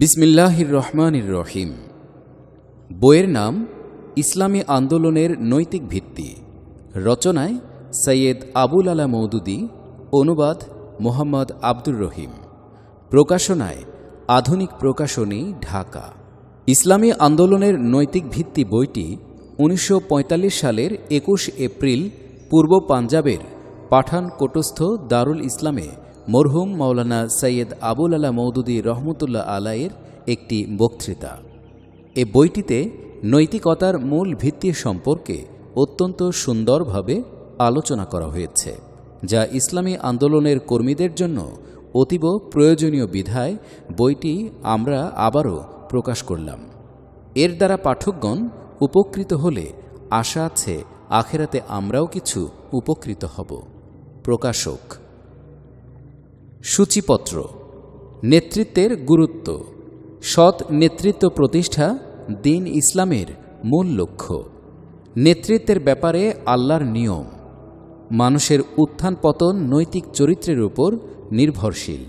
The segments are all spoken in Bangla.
বিসমিল্লাহির রহমানির রহিম বইয়ের নাম ইসলামী আন্দোলনের নৈতিক ভিত্তি রচনায় সৈয়দ আবুল আলা মৌদুদি অনুবাদ মোহাম্মদ আব্দুর রহিম প্রকাশনায় আধুনিক প্রকাশনী ঢাকা ইসলামী আন্দোলনের নৈতিক ভিত্তি বইটি উনিশশো সালের একুশ এপ্রিল পূর্ব পাঞ্জাবের পাঠান কোটস্থ দারুল ইসলামে মরহুম মাওলানা সৈয়দ আবুল আলা মৌদুদি রহমতুল্লাহ আলাইয়ের একটি বক্তৃতা এ বইটিতে নৈতিকতার মূল ভিত্তি সম্পর্কে অত্যন্ত সুন্দরভাবে আলোচনা করা হয়েছে যা ইসলামী আন্দোলনের কর্মীদের জন্য অতীব প্রয়োজনীয় বিধায় বইটি আমরা আবারও প্রকাশ করলাম এর দ্বারা পাঠকগণ উপকৃত হলে আশা আছে আখেরাতে আমরাও কিছু উপকৃত হব প্রকাশক সূচিপত্র নেতৃত্বের গুরুত্ব সৎ নেতৃত্ব প্রতিষ্ঠা দিন ইসলামের মূল লক্ষ্য নেতৃত্বের ব্যাপারে আল্লাহর নিয়ম মানুষের উত্থান পতন নৈতিক চরিত্রের উপর নির্ভরশীল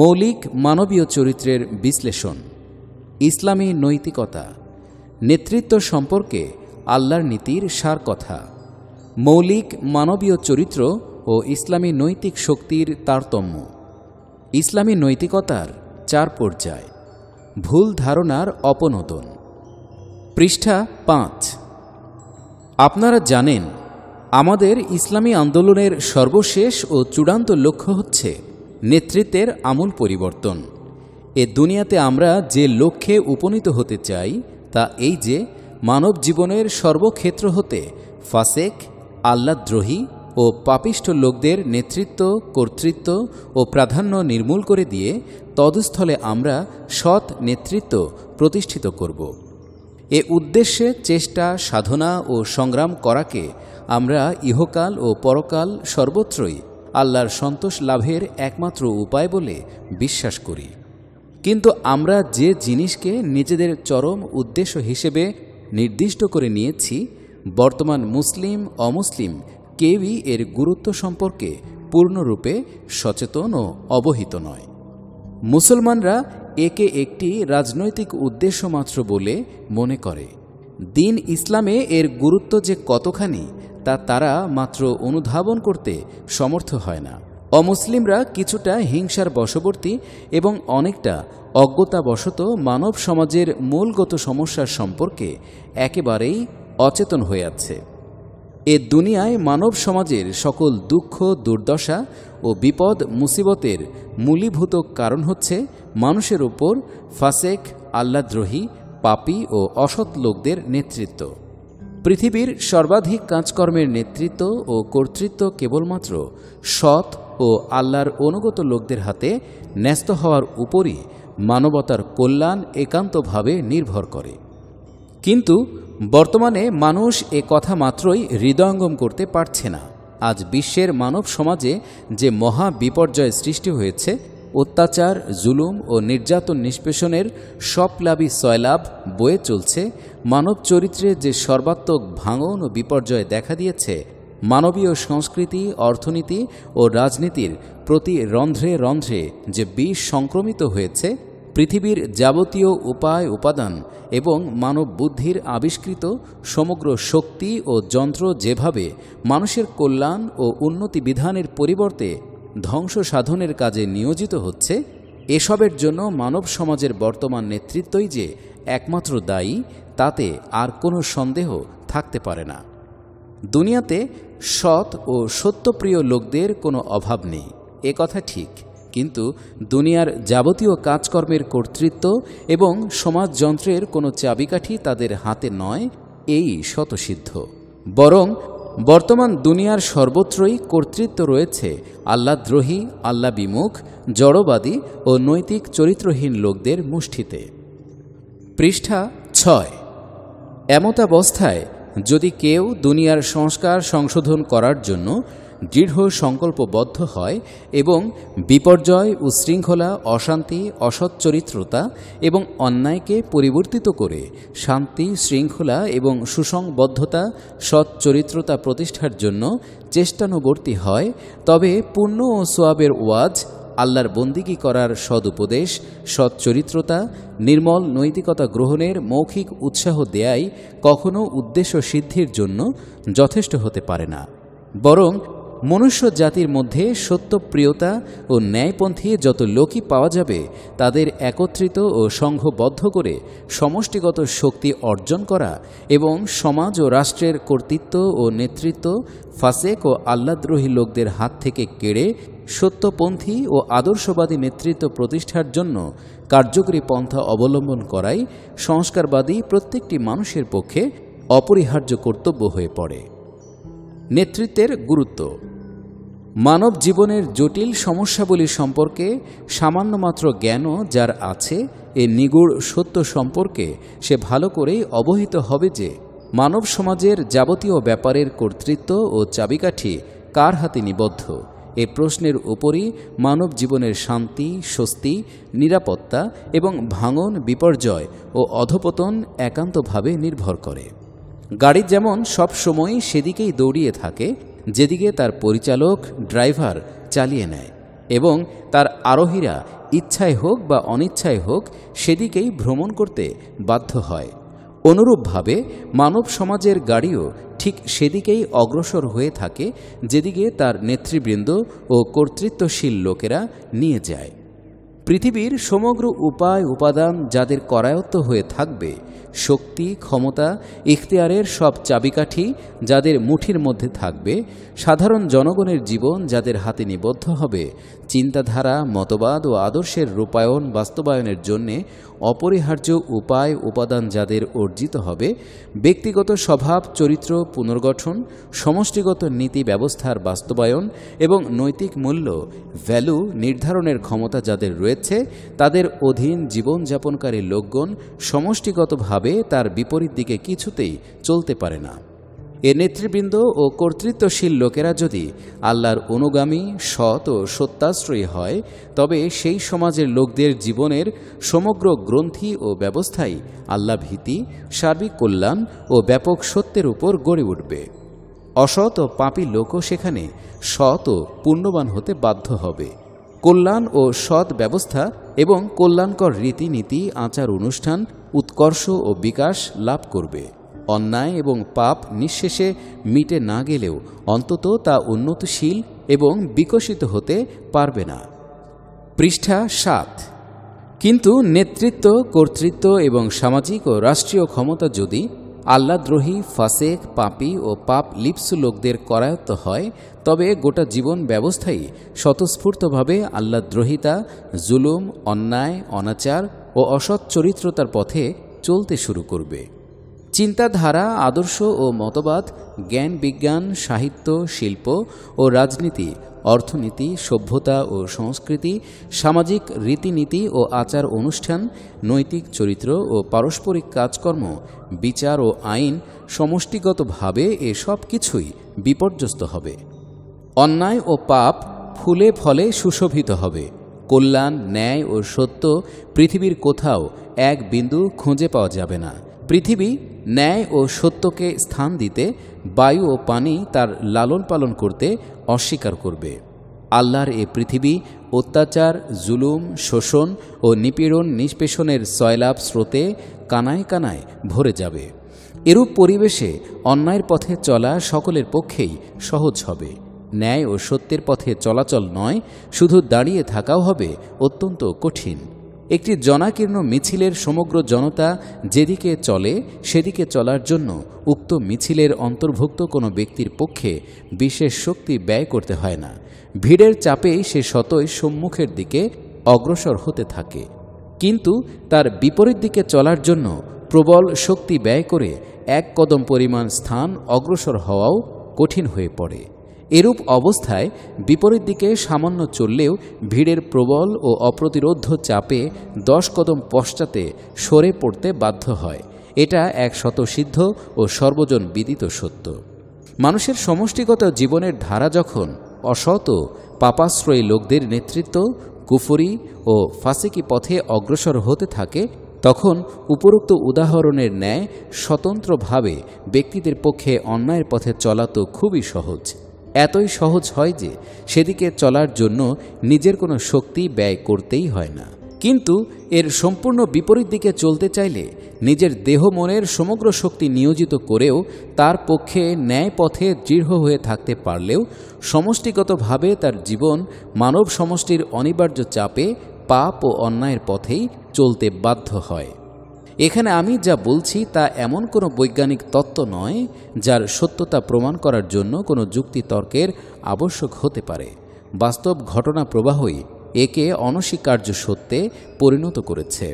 মৌলিক মানবীয় চরিত্রের বিশ্লেষণ ইসলামী নৈতিকতা নেতৃত্ব সম্পর্কে আল্লাহর নীতির সার কথা মৌলিক মানবীয় চরিত্র ও ইসলামী নৈতিক শক্তির তারতম্য ইসলামী নৈতিকতার চার পর্যায় ভুল ধারণার অপনোদন পৃষ্ঠা পাঁচ আপনারা জানেন আমাদের ইসলামী আন্দোলনের সর্বশেষ ও চূড়ান্ত লক্ষ্য হচ্ছে নেতৃত্বের আমূল পরিবর্তন এ দুনিয়াতে আমরা যে লক্ষ্যে উপনীত হতে চাই তা এই যে মানব জীবনের সর্বক্ষেত্র হতে ফাসেক আল্লাদ্রোহী ও পাপিষ্ঠ লোকদের নেতৃত্ব কর্তৃত্ব ও প্রাধান্য নির্মূল করে দিয়ে তদস্থলে আমরা সৎ নেতৃত্ব প্রতিষ্ঠিত করব এ উদ্দেশ্যে চেষ্টা সাধনা ও সংগ্রাম করাকে আমরা ইহকাল ও পরকাল সর্বত্রই আল্লাহর সন্তোষ লাভের একমাত্র উপায় বলে বিশ্বাস করি কিন্তু আমরা যে জিনিসকে নিজেদের চরম উদ্দেশ্য হিসেবে নির্দিষ্ট করে নিয়েছি বর্তমান মুসলিম অমুসলিম কেউই এর গুরুত্ব সম্পর্কে পূর্ণরূপে সচেতন ও অবহিত নয় মুসলমানরা একে একটি রাজনৈতিক উদ্দেশ্য মাত্র বলে মনে করে দিন ইসলামে এর গুরুত্ব যে কতখানি তা তারা মাত্র অনুধাবন করতে সমর্থ হয় না অমুসলিমরা কিছুটা হিংসার বশবর্তী এবং অনেকটা অজ্ঞতাবশত মানব সমাজের মূলগত সমস্যার সম্পর্কে একেবারেই অচেতন হয়ে আছে এ দুনিয়ায় মানব সমাজের সকল দুঃখ দুর্দশা ও বিপদ মুসিবতের মূলীভূত কারণ হচ্ছে মানুষের ওপর ফাসেক আল্লাদ্রোহী পাপি ও অসৎ লোকদের নেতৃত্ব পৃথিবীর সর্বাধিক কাজকর্মের নেতৃত্ব ও কর্তৃত্ব কেবলমাত্র সৎ ও আল্লাহর অনুগত লোকদের হাতে ন্যস্ত হওয়ার উপরই মানবতার কল্যাণ একান্তভাবে নির্ভর করে কিন্তু বর্তমানে মানুষ এ কথা মাত্রই হৃদয়ঙ্গম করতে পারছে না আজ বিশ্বের মানব সমাজে যে মহা বিপর্যয় সৃষ্টি হয়েছে অত্যাচার জুলুম ও নির্যাতন নিষ্পেষণের সবলাভী সয়লাভ বয়ে চলছে মানব চরিত্রে যে সর্বাত্মক ভাঙন ও বিপর্যয় দেখা দিয়েছে মানবীয় সংস্কৃতি অর্থনীতি ও রাজনীতির প্রতি রন্ধ্রে রন্ধ্রে যে বিষ সংক্রমিত হয়েছে পৃথিবীর যাবতীয় উপায় উপাদান এবং মানব বুদ্ধির আবিষ্কৃত সমগ্র শক্তি ও যন্ত্র যেভাবে মানুষের কল্যাণ ও উন্নতি বিধানের পরিবর্তে ধ্বংস সাধনের কাজে নিয়োজিত হচ্ছে এসবের জন্য মানব সমাজের বর্তমান নেতৃত্বই যে একমাত্র দায়ী তাতে আর কোনো সন্দেহ থাকতে পারে না দুনিয়াতে সৎ ও সত্যপ্রিয় লোকদের কোনো অভাব নেই এ কথা ঠিক কিন্তু দুনিয়ার যাবতীয় কাজকর্মের কর্তৃত্ব এবং সমাজযন্ত্রের কোনো চাবিকাঠি তাদের হাতে নয় এই শতসিদ্ধ বরং বর্তমান দুনিয়ার সর্বত্রই কর্তৃত্ব রয়েছে আল্লাদ্রোহী আল্লা বিমুখ জড়বাদী ও নৈতিক চরিত্রহীন লোকদের মুষ্টিতে পৃষ্ঠা ছয় এমতাবস্থায় যদি কেউ দুনিয়ার সংস্কার সংশোধন করার জন্য দৃঢ় সংকল্পবদ্ধ হয় এবং বিপর্যয় উশৃঙ্খলা অশান্তি অসৎ চরিত্রতা এবং অন্যায়কে পরিবর্তিত করে শান্তি শৃঙ্খলা এবং সুসংবদ্ধতা সৎ চরিত্রতা প্রতিষ্ঠার জন্য চেষ্টানুবর্তী হয় তবে পূর্ণ ও সোয়াবের ওয়াজ আল্লাহর বন্দিগি করার সদুপদেশ সচ্চরিত্রতা নির্মল নৈতিকতা গ্রহণের মৌখিক উৎসাহ দেয়াই কখনও উদ্দেশ্য সিদ্ধির জন্য যথেষ্ট হতে পারে না বরং মনুষ্য জাতির মধ্যে সত্যপ্রিয়তা ও ন্যায়পন্থী যত লোকই পাওয়া যাবে তাদের একত্রিত ও সংঘবদ্ধ করে সমষ্টিগত শক্তি অর্জন করা এবং সমাজ ও রাষ্ট্রের কর্তৃত্ব ও নেতৃত্ব ফাসেক ও আল্লাদ্রোহী লোকদের হাত থেকে কেড়ে সত্যপন্থী ও আদর্শবাদী নেতৃত্ব প্রতিষ্ঠার জন্য কার্যকরী পন্থা অবলম্বন করাই সংস্কারবাদী প্রত্যেকটি মানুষের পক্ষে অপরিহার্য কর্তব্য হয়ে পড়ে নেতৃত্বের গুরুত্ব মানব জীবনের জটিল সমস্যাবলী সম্পর্কে সামান্যমাত্র জ্ঞানও যার আছে এ নিগুড় সত্য সম্পর্কে সে ভালো করেই অবহিত হবে যে মানব সমাজের যাবতীয় ব্যাপারের কর্তৃত্ব ও চাবিকাঠি কার হাতে নিবদ্ধ এ প্রশ্নের উপরই মানব জীবনের শান্তি স্বস্তি নিরাপত্তা এবং ভাঙন বিপর্যয় ও অধপতন একান্তভাবে নির্ভর করে গাড়ি যেমন সব সময় সেদিকেই দৌড়িয়ে থাকে যেদিকে তার পরিচালক ড্রাইভার চালিয়ে নেয় এবং তার আরোহীরা ইচ্ছায় হোক বা অনিচ্ছায় হোক সেদিকেই ভ্রমণ করতে বাধ্য হয় অনুরূপভাবে মানব সমাজের গাড়িও ঠিক সেদিকেই অগ্রসর হয়ে থাকে যেদিকে তার নেতৃবৃন্দ ও কর্তৃত্বশীল লোকেরা নিয়ে যায় পৃথিবীর সমগ্র উপায় উপাদান যাদের করায়ত্ত হয়ে থাকবে শক্তি ক্ষমতা ইখতিয়ারের সব চাবিকাঠি যাদের মুঠির মধ্যে থাকবে সাধারণ জনগণের জীবন যাদের হাতে নিবদ্ধ হবে চিন্তাধারা মতবাদ ও আদর্শের রূপায়ণ বাস্তবায়নের জন্যে অপরিহার্য উপায় উপাদান যাদের অর্জিত হবে ব্যক্তিগত স্বভাব চরিত্র পুনর্গঠন সমষ্টিগত নীতি ব্যবস্থার বাস্তবায়ন এবং নৈতিক মূল্য ভ্যালু নির্ধারণের ক্ষমতা যাদের রয়েছে তাদের অধীন জীবনযাপনকারী লোকগণ সমষ্টিগতভাবে হবে তার বিপরীত দিকে কিছুতেই চলতে পারে না এ নেতৃবৃন্দ ও কর্তৃত্বশীল লোকেরা যদি আল্লাহর অনুগামী সৎ ও সত্যাশ্রয়ী হয় তবে সেই সমাজের লোকদের জীবনের সমগ্র গ্রন্থি ও ব্যবস্থাই আল্লাহ ভীতি সার্বিক কল্যাণ ও ব্যাপক সত্যের উপর গড়ে উঠবে অসৎ ও পাপি লোকও সেখানে সৎ ও পুণ্যবান হতে বাধ্য হবে কল্যাণ ও সৎ ব্যবস্থা এবং কল্যাণকর রীতিনীতি আচার অনুষ্ঠান উৎকর্ষ ও বিকাশ লাভ করবে অন্যায় এবং পাপ নিঃশেষে মিটে না গেলেও অন্তত তা উন্নতশীল এবং বিকশিত হতে পারবে না পৃষ্ঠা সাত কিন্তু নেতৃত্ব কর্তৃত্ব এবং সামাজিক ও রাষ্ট্রীয় ক্ষমতা যদি আল্লাদ্রোহী ফাসেক পাপি ও পাপ লিপসু লোকদের করায়ত্ত হয় তবে গোটা জীবন ব্যবস্থাই স্বতঃস্ফূর্তভাবে আল্লাদ্রোহিতা জুলুম অন্যায় অনাচার ও অসৎ চরিত্রতার পথে চলতে শুরু করবে চিন্তাধারা আদর্শ ও মতবাদ জ্ঞান বিজ্ঞান সাহিত্য শিল্প ও রাজনীতি অর্থনীতি সভ্যতা ও সংস্কৃতি সামাজিক রীতিনীতি ও আচার অনুষ্ঠান নৈতিক চরিত্র ও পারস্পরিক কাজকর্ম বিচার ও আইন সমষ্টিগতভাবে এ কিছুই বিপর্যস্ত হবে অন্যায় ও পাপ ফুলে ফলে সুশোভিত হবে কল্যাণ ন্যায় ও সত্য পৃথিবীর কোথাও এক বিন্দু খুঁজে পাওয়া যাবে না পৃথিবী ন্যায় ও সত্যকে স্থান দিতে বায়ু ও পানি তার লালন পালন করতে অস্বীকার করবে আল্লাহর এ পৃথিবী অত্যাচার জুলুম শোষণ ও নিপীড়ন নিষ্পেষণের সয়লাভ স্রোতে কানায় কানায় ভরে যাবে এরূপ পরিবেশে অন্যায়ের পথে চলা সকলের পক্ষেই সহজ হবে ন্যায় ও সত্যের পথে চলাচল নয় শুধু দাঁড়িয়ে থাকাও হবে অত্যন্ত কঠিন একটি জনাকীর্ণ মিছিলের সমগ্র জনতা যেদিকে চলে সেদিকে চলার জন্য উক্ত মিছিলের অন্তর্ভুক্ত কোনো ব্যক্তির পক্ষে বিশেষ শক্তি ব্যয় করতে হয় না ভিড়ের চাপেই সে শতই সম্মুখের দিকে অগ্রসর হতে থাকে কিন্তু তার বিপরীত দিকে চলার জন্য প্রবল শক্তি ব্যয় করে এক কদম পরিমাণ স্থান অগ্রসর হওয়াও কঠিন হয়ে পড়ে এরূপ অবস্থায় বিপরীত দিকে সামান্য চললেও ভিড়ের প্রবল ও অপ্রতিরোধ চাপে দশ কদম পশ্চাতে সরে পড়তে বাধ্য হয় এটা এক শতসিদ্ধ ও সর্বজন বিদিত সত্য মানুষের সমষ্টিগত জীবনের ধারা যখন অসত পাপাশ্রয়ী লোকদের নেতৃত্ব কুফুরি ও ফাঁসিকি পথে অগ্রসর হতে থাকে তখন উপরোক্ত উদাহরণের ন্যায় স্বতন্ত্রভাবে ব্যক্তিদের পক্ষে অন্যায়ের পথে চলা তো খুবই সহজ এতই সহজ হয় যে সেদিকে চলার জন্য নিজের কোনো শক্তি ব্যয় করতেই হয় না কিন্তু এর সম্পূর্ণ বিপরীত দিকে চলতে চাইলে নিজের দেহ মনের সমগ্র শক্তি নিয়োজিত করেও তার পক্ষে ন্যায় পথে দৃঢ় হয়ে থাকতে পারলেও সমষ্টিগতভাবে তার জীবন মানব সমষ্টির অনিবার্য চাপে পাপ ও অন্যায়ের পথেই চলতে বাধ্য হয় এখানে আমি যা বলছি তা এমন কোনো বৈজ্ঞানিক তত্ত্ব নয় যার সত্যতা প্রমাণ করার জন্য কোনো যুক্তি তর্কের আবশ্যক হতে পারে বাস্তব ঘটনা প্রবাহই একে অনস্বীকার্য সত্যে পরিণত করেছে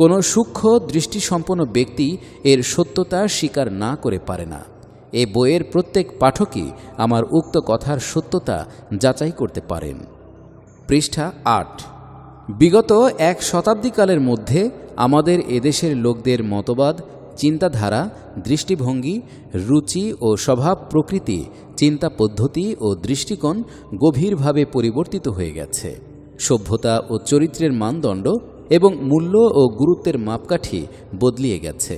কোনো সূক্ষ্ম দৃষ্টিসম্পন্ন ব্যক্তি এর সত্যতা স্বীকার না করে পারে না এ বইয়ের প্রত্যেক পাঠকই আমার উক্ত কথার সত্যতা যাচাই করতে পারেন পৃষ্ঠা আট বিগত এক শতাব্দীকালের মধ্যে আমাদের এদেশের লোকদের মতবাদ চিন্তাধারা দৃষ্টিভঙ্গি রুচি ও স্বভাব প্রকৃতি চিন্তা পদ্ধতি ও দৃষ্টিকোণ গভীরভাবে পরিবর্তিত হয়ে গেছে সভ্যতা ও চরিত্রের মানদণ্ড এবং মূল্য ও গুরুত্বের মাপকাঠি বদলিয়ে গেছে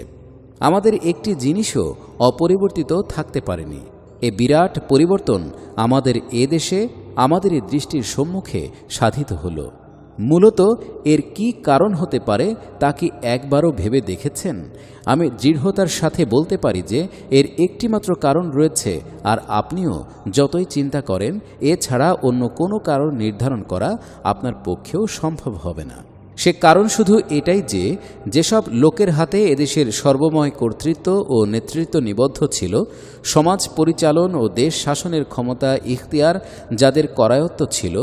আমাদের একটি জিনিসও অপরিবর্তিত থাকতে পারেনি এ বিরাট পরিবর্তন আমাদের এদেশে আমাদের দৃষ্টির সম্মুখে সাধিত হলো মূলত এর কি কারণ হতে পারে তা কি একবারও ভেবে দেখেছেন আমি দৃঢ়তার সাথে বলতে পারি যে এর একটিমাত্র কারণ রয়েছে আর আপনিও যতই চিন্তা করেন এছাড়া অন্য কোনো কারণ নির্ধারণ করা আপনার পক্ষেও সম্ভব হবে না সে কারণ শুধু এটাই যে যেসব লোকের হাতে এদেশের সর্বময় কর্তৃত্ব ও নেতৃত্ব নিবদ্ধ ছিল সমাজ পরিচালন ও দেশ শাসনের ক্ষমতা ইখতিয়ার যাদের করায়ত্ত ছিল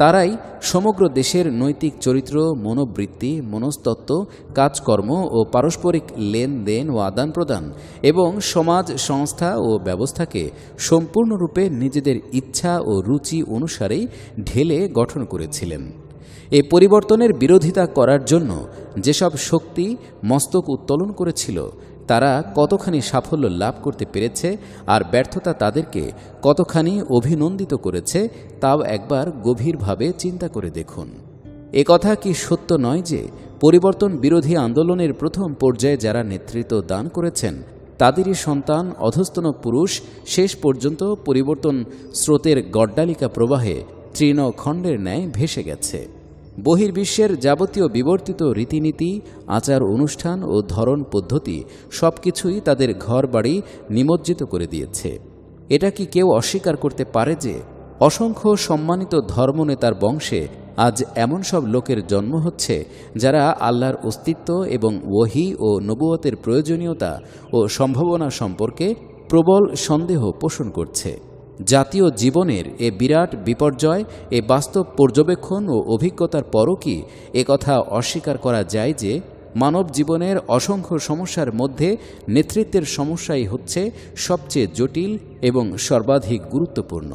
তারাই সমগ্র দেশের নৈতিক চরিত্র মনোবৃত্তি মনস্তত্ত্ব কাজকর্ম ও পারস্পরিক লেনদেন ও আদান প্রদান এবং সমাজ সংস্থা ও ব্যবস্থাকে সম্পূর্ণরূপে নিজেদের ইচ্ছা ও রুচি অনুসারেই ঢেলে গঠন করেছিলেন এ পরিবর্তনের বিরোধিতা করার জন্য যেসব শক্তি মস্তক উত্তোলন করেছিল তারা কতখানি সাফল্য লাভ করতে পেরেছে আর ব্যর্থতা তাদেরকে কতখানি অভিনন্দিত করেছে তাও একবার গভীরভাবে চিন্তা করে দেখুন কথা কি সত্য নয় যে পরিবর্তন বিরোধী আন্দোলনের প্রথম পর্যায়ে যারা নেতৃত্ব দান করেছেন তাদেরই সন্তান অধস্তন পুরুষ শেষ পর্যন্ত পরিবর্তন স্রোতের গড্ডালিকা প্রবাহে তৃণখণ্ডের ন্যায় ভেসে গেছে বহির্বিশ্বের যাবতীয় বিবর্তিত রীতিনীতি আচার অনুষ্ঠান ও ধরন পদ্ধতি সব কিছুই তাদের ঘর বাড়ি নিমজ্জিত করে দিয়েছে এটা কি কেউ অস্বীকার করতে পারে যে অসংখ্য সম্মানিত ধর্মনেতার বংশে আজ এমন সব লোকের জন্ম হচ্ছে যারা আল্লাহর অস্তিত্ব এবং ওহি ও নবুয়তের প্রয়োজনীয়তা ও সম্ভাবনা সম্পর্কে প্রবল সন্দেহ পোষণ করছে জাতীয় জীবনের এ বিরাট বিপর্যয় এ বাস্তব পর্যবেক্ষণ ও অভিজ্ঞতার পরও কি একথা অস্বীকার করা যায় যে মানব জীবনের অসংখ্য সমস্যার মধ্যে নেতৃত্বের সমস্যাই হচ্ছে সবচেয়ে জটিল এবং সর্বাধিক গুরুত্বপূর্ণ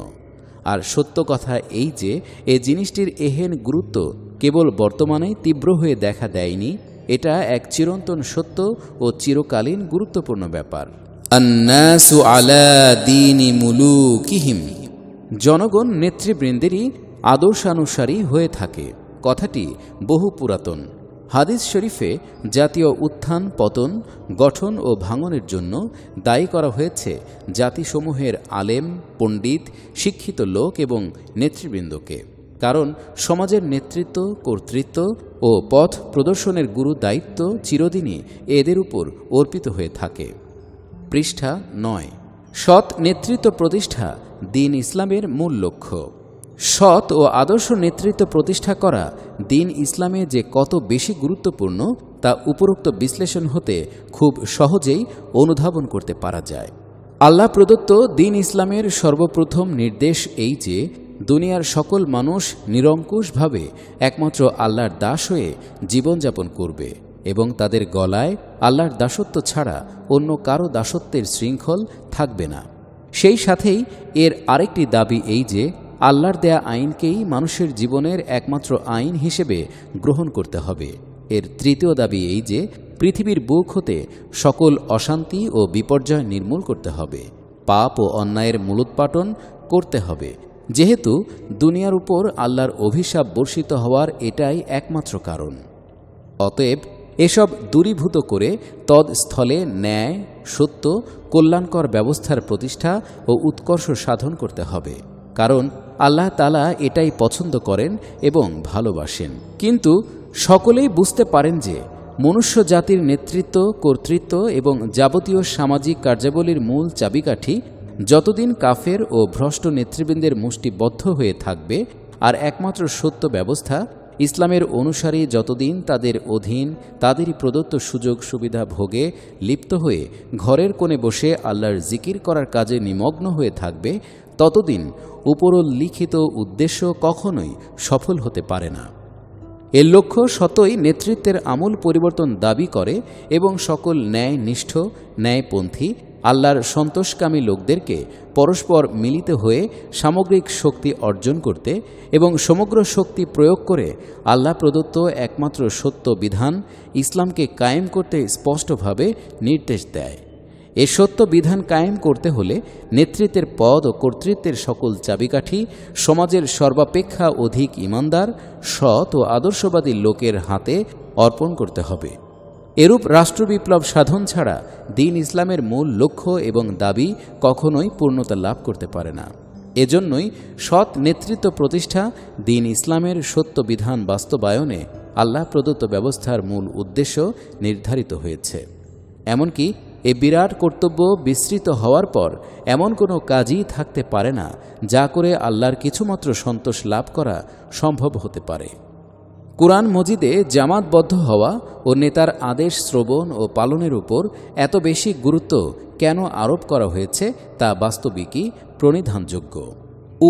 আর সত্য কথা এই যে এ জিনিসটির এহেন গুরুত্ব কেবল বর্তমানে তীব্র হয়ে দেখা দেয়নি এটা এক চিরন্তন সত্য ও চিরকালীন গুরুত্বপূর্ণ ব্যাপার আন্নাসু আলা মুলু মুলুকিহিম জনগণ নেতৃবৃন্দেরই আদর্শানুসারী হয়ে থাকে কথাটি বহু পুরাতন হাদিস শরীফে জাতীয় উত্থান পতন গঠন ও ভাঙনের জন্য দায়ী করা হয়েছে জাতিসমূহের আলেম পণ্ডিত শিক্ষিত লোক এবং নেতৃবৃন্দকে কারণ সমাজের নেতৃত্ব কর্তৃত্ব ও পথ প্রদর্শনের গুরু দায়িত্ব চিরদিনই এদের উপর অর্পিত হয়ে থাকে পৃষ্ঠা নয় সৎ নেতৃত্ব প্রতিষ্ঠা দিন ইসলামের মূল লক্ষ্য সৎ ও আদর্শ নেতৃত্ব প্রতিষ্ঠা করা দিন ইসলামে যে কত বেশি গুরুত্বপূর্ণ তা উপরোক্ত বিশ্লেষণ হতে খুব সহজেই অনুধাবন করতে পারা যায় আল্লাহ প্রদত্ত দিন ইসলামের সর্বপ্রথম নির্দেশ এই যে দুনিয়ার সকল মানুষ নিরঙ্কুশভাবে একমাত্র আল্লাহর দাস হয়ে জীবনযাপন করবে এবং তাদের গলায় আল্লাহর দাসত্ব ছাড়া অন্য কারো দাসত্বের শৃঙ্খল থাকবে না সেই সাথেই এর আরেকটি দাবি এই যে আল্লাহর দেয়া আইনকেই মানুষের জীবনের একমাত্র আইন হিসেবে গ্রহণ করতে হবে এর তৃতীয় দাবি এই যে পৃথিবীর বুক হতে সকল অশান্তি ও বিপর্যয় নির্মূল করতে হবে পাপ ও অন্যায়ের মূলোৎপাটন করতে হবে যেহেতু দুনিয়ার উপর আল্লাহর অভিশাপ বর্ষিত হওয়ার এটাই একমাত্র কারণ অতএব এসব দূরীভূত করে তদস্থলে ন্যায় সত্য কল্যাণকর ব্যবস্থার প্রতিষ্ঠা ও উৎকর্ষ সাধন করতে হবে কারণ আল্লাহ তালা এটাই পছন্দ করেন এবং ভালোবাসেন কিন্তু সকলেই বুঝতে পারেন যে মনুষ্য জাতির নেতৃত্ব কর্তৃত্ব এবং যাবতীয় সামাজিক কার্যাবলীর মূল চাবিকাঠি যতদিন কাফের ও ভ্রষ্ট নেতৃবৃন্দের মুষ্টিবদ্ধ হয়ে থাকবে আর একমাত্র সত্য ব্যবস্থা ইসলামের অনুসারী যতদিন তাদের অধীন তাদের প্রদত্ত সুযোগ সুবিধা ভোগে লিপ্ত হয়ে ঘরের কোণে বসে আল্লাহর জিকির করার কাজে নিমগ্ন হয়ে থাকবে ততদিন উপরোল্লিখিত উদ্দেশ্য কখনোই সফল হতে পারে না এর লক্ষ্য সতই নেতৃত্বের আমূল পরিবর্তন দাবি করে এবং সকল ন্যায় নিষ্ঠ ন্যায়পন্থী আল্লাহর সন্তোষকামী লোকদেরকে পরস্পর মিলিত হয়ে সামগ্রিক শক্তি অর্জন করতে এবং সমগ্র শক্তি প্রয়োগ করে আল্লাহ প্রদত্ত একমাত্র সত্য বিধান ইসলামকে কায়েম করতে স্পষ্টভাবে নির্দেশ দেয় এ সত্য বিধান কায়েম করতে হলে নেতৃত্বের পদ ও কর্তৃত্বের সকল চাবিকাঠি সমাজের সর্বাপেক্ষা অধিক ইমানদার সৎ ও আদর্শবাদী লোকের হাতে অর্পণ করতে হবে এরূপ রাষ্ট্রবিপ্লব সাধন ছাড়া দিন ইসলামের মূল লক্ষ্য এবং দাবি কখনোই পূর্ণতা লাভ করতে পারে না এজন্যই সৎ নেতৃত্ব প্রতিষ্ঠা দিন ইসলামের সত্য বিধান বাস্তবায়নে আল্লাহ প্রদত্ত ব্যবস্থার মূল উদ্দেশ্য নির্ধারিত হয়েছে এমনকি এ বিরাট কর্তব্য বিস্তৃত হওয়ার পর এমন কোনো কাজই থাকতে পারে না যা করে আল্লাহর কিছুমাত্র সন্তোষ লাভ করা সম্ভব হতে পারে কোরআন মজিদে জামাতবদ্ধ হওয়া ও নেতার আদেশ শ্রবণ ও পালনের উপর এত বেশি গুরুত্ব কেন আরোপ করা হয়েছে তা বাস্তবিকই প্রণিধানযোগ্য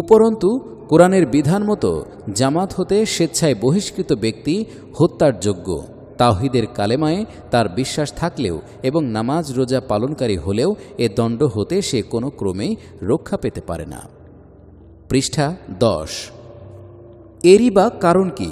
উপরন্তু কোরআনের বিধান মতো জামাত হতে স্বেচ্ছায় বহিষ্কৃত ব্যক্তি হত্যার যোগ্য তাহিদের কালেমায়ে তার বিশ্বাস থাকলেও এবং নামাজ রোজা পালনকারী হলেও এ দণ্ড হতে সে কোনো ক্রমেই রক্ষা পেতে পারে না পৃষ্ঠা দশ এরই বা কারণ কী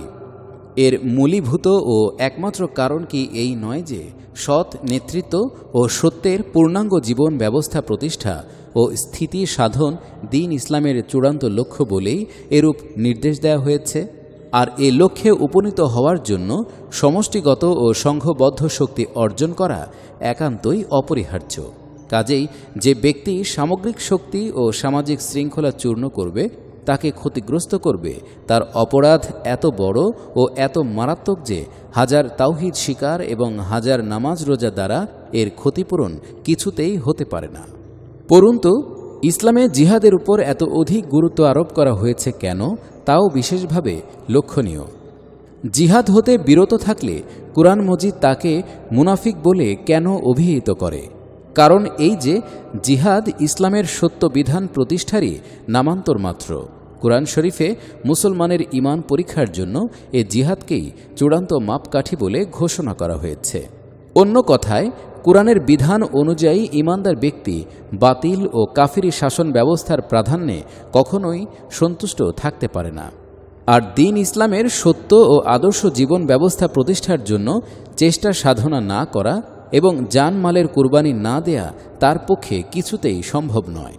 এর মূলীভূত ও একমাত্র কারণ কি এই নয় যে সৎ নেতৃত্ব ও সত্যের পূর্ণাঙ্গ জীবন ব্যবস্থা প্রতিষ্ঠা ও স্থিতি সাধন দিন ইসলামের চূড়ান্ত লক্ষ্য বলেই এরূপ নির্দেশ দেওয়া হয়েছে আর এ লক্ষ্যে উপনীত হওয়ার জন্য সমষ্টিগত ও সংঘবদ্ধ শক্তি অর্জন করা একান্তই অপরিহার্য কাজেই যে ব্যক্তি সামগ্রিক শক্তি ও সামাজিক শৃঙ্খলা চূর্ণ করবে তাকে ক্ষতিগ্রস্ত করবে তার অপরাধ এত বড় ও এত মারাত্মক যে হাজার তাওহিদ শিকার এবং হাজার নামাজ রোজা দ্বারা এর ক্ষতিপূরণ কিছুতেই হতে পারে না পরন্তু ইসলামে জিহাদের উপর এত অধিক গুরুত্ব আরোপ করা হয়েছে কেন তাও বিশেষভাবে লক্ষণীয় জিহাদ হতে বিরত থাকলে কুরআন মজিদ তাকে মুনাফিক বলে কেন অভিহিত করে কারণ এই যে জিহাদ ইসলামের সত্য বিধান প্রতিষ্ঠারই নামান্তর মাত্র কোরআন শরীফে মুসলমানের ইমান পরীক্ষার জন্য এ জিহাদকেই চূড়ান্ত মাপকাঠি বলে ঘোষণা করা হয়েছে অন্য কথায় কোরআনের বিধান অনুযায়ী ইমানদার ব্যক্তি বাতিল ও কাফিরি শাসন ব্যবস্থার প্রাধান্যে কখনোই সন্তুষ্ট থাকতে পারে না আর দিন ইসলামের সত্য ও আদর্শ জীবন ব্যবস্থা প্রতিষ্ঠার জন্য চেষ্টা সাধনা না করা এবং জানমালের কোরবানি না দেয়া তার পক্ষে কিছুতেই সম্ভব নয়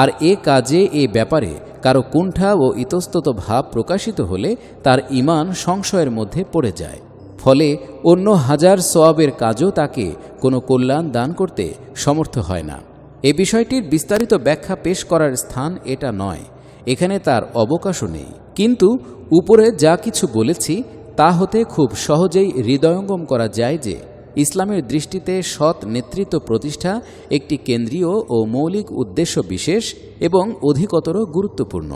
আর এ কাজে এ ব্যাপারে কারো কুণ্ঠা ও ইতস্তত ভাব প্রকাশিত হলে তার ইমান সংশয়ের মধ্যে পড়ে যায় ফলে অন্য হাজার সোয়াবের কাজও তাকে কোনো কল্যাণ দান করতে সমর্থ হয় না এ বিষয়টির বিস্তারিত ব্যাখ্যা পেশ করার স্থান এটা নয় এখানে তার অবকাশও নেই কিন্তু উপরে যা কিছু বলেছি তা হতে খুব সহজেই হৃদয়ঙ্গম করা যায় যে ইসলামের দৃষ্টিতে সৎ নেতৃত্ব প্রতিষ্ঠা একটি কেন্দ্রীয় ও মৌলিক উদ্দেশ্য বিশেষ এবং অধিকতর গুরুত্বপূর্ণ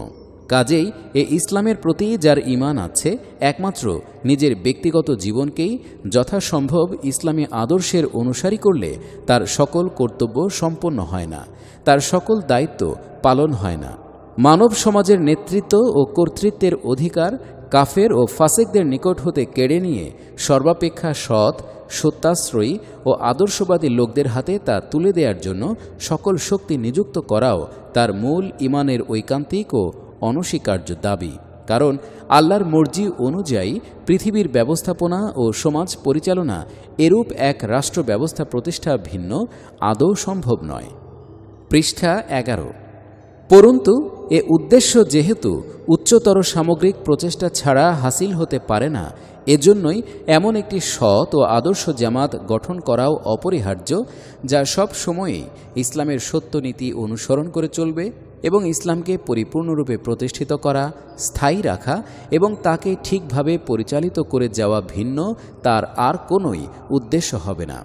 কাজেই এ ইসলামের প্রতি যার ইমান আছে একমাত্র নিজের ব্যক্তিগত জীবনকেই যথাসম্ভব ইসলামী আদর্শের অনুসারী করলে তার সকল কর্তব্য সম্পন্ন হয় না তার সকল দায়িত্ব পালন হয় না মানব সমাজের নেতৃত্ব ও কর্তৃত্বের অধিকার কাফের ও ফাসেকদের নিকট হতে কেড়ে নিয়ে সর্বাপেক্ষা সৎ সত্যাশ্রয়ী ও আদর্শবাদী লোকদের হাতে তা তুলে দেওয়ার জন্য সকল শক্তি নিযুক্ত করাও তার মূল ইমানের ঐকান্তিক ও অনস্বীকার্য দাবি কারণ আল্লাহর মর্জি অনুযায়ী পৃথিবীর ব্যবস্থাপনা ও সমাজ পরিচালনা এরূপ এক রাষ্ট্র ব্যবস্থা প্রতিষ্ঠা ভিন্ন আদৌ সম্ভব নয় পৃষ্ঠা এগারো পরন্তু এ উদ্দেশ্য যেহেতু উচ্চতর সামগ্রিক প্রচেষ্টা ছাড়া হাসিল হতে পারে না এজন্যই এমন একটি সৎ ও আদর্শ জামাত গঠন করাও অপরিহার্য যা সব সময়েই ইসলামের সত্যনীতি অনুসরণ করে চলবে এবং ইসলামকে পরিপূর্ণরূপে প্রতিষ্ঠিত করা স্থায়ী রাখা এবং তাকে ঠিকভাবে পরিচালিত করে যাওয়া ভিন্ন তার আর কোনোই উদ্দেশ্য হবে না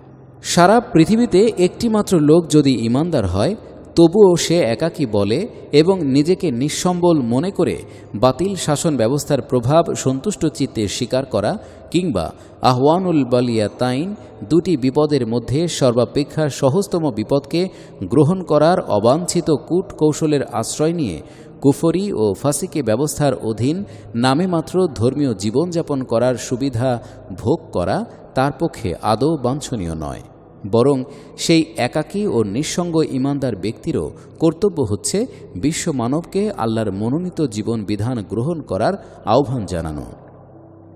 সারা পৃথিবীতে একটিমাত্র লোক যদি ইমানদার হয় তবুও সে একাকী বলে এবং নিজেকে নিঃসম্বল মনে করে বাতিল শাসন ব্যবস্থার প্রভাব সন্তুষ্ট চিত্তে স্বীকার করা কিংবা আহওয়ানুল বালিয়া তাইন দুটি বিপদের মধ্যে সর্বাপেক্ষা সহজতম বিপদকে গ্রহণ করার অবাঞ্ছিত কূট কৌশলের আশ্রয় নিয়ে কুফরি ও ফাঁসিকে ব্যবস্থার অধীন নামে মাত্র ধর্মীয় জীবনযাপন করার সুবিধা ভোগ করা তার পক্ষে আদৌ বাঞ্ছনীয় নয় বরং সেই একাকী ও নিঃসঙ্গ ইমানদার ব্যক্তিরও কর্তব্য হচ্ছে বিশ্ব মানবকে আল্লাহর মনোনীত জীবন বিধান গ্রহণ করার আহ্বান জানানো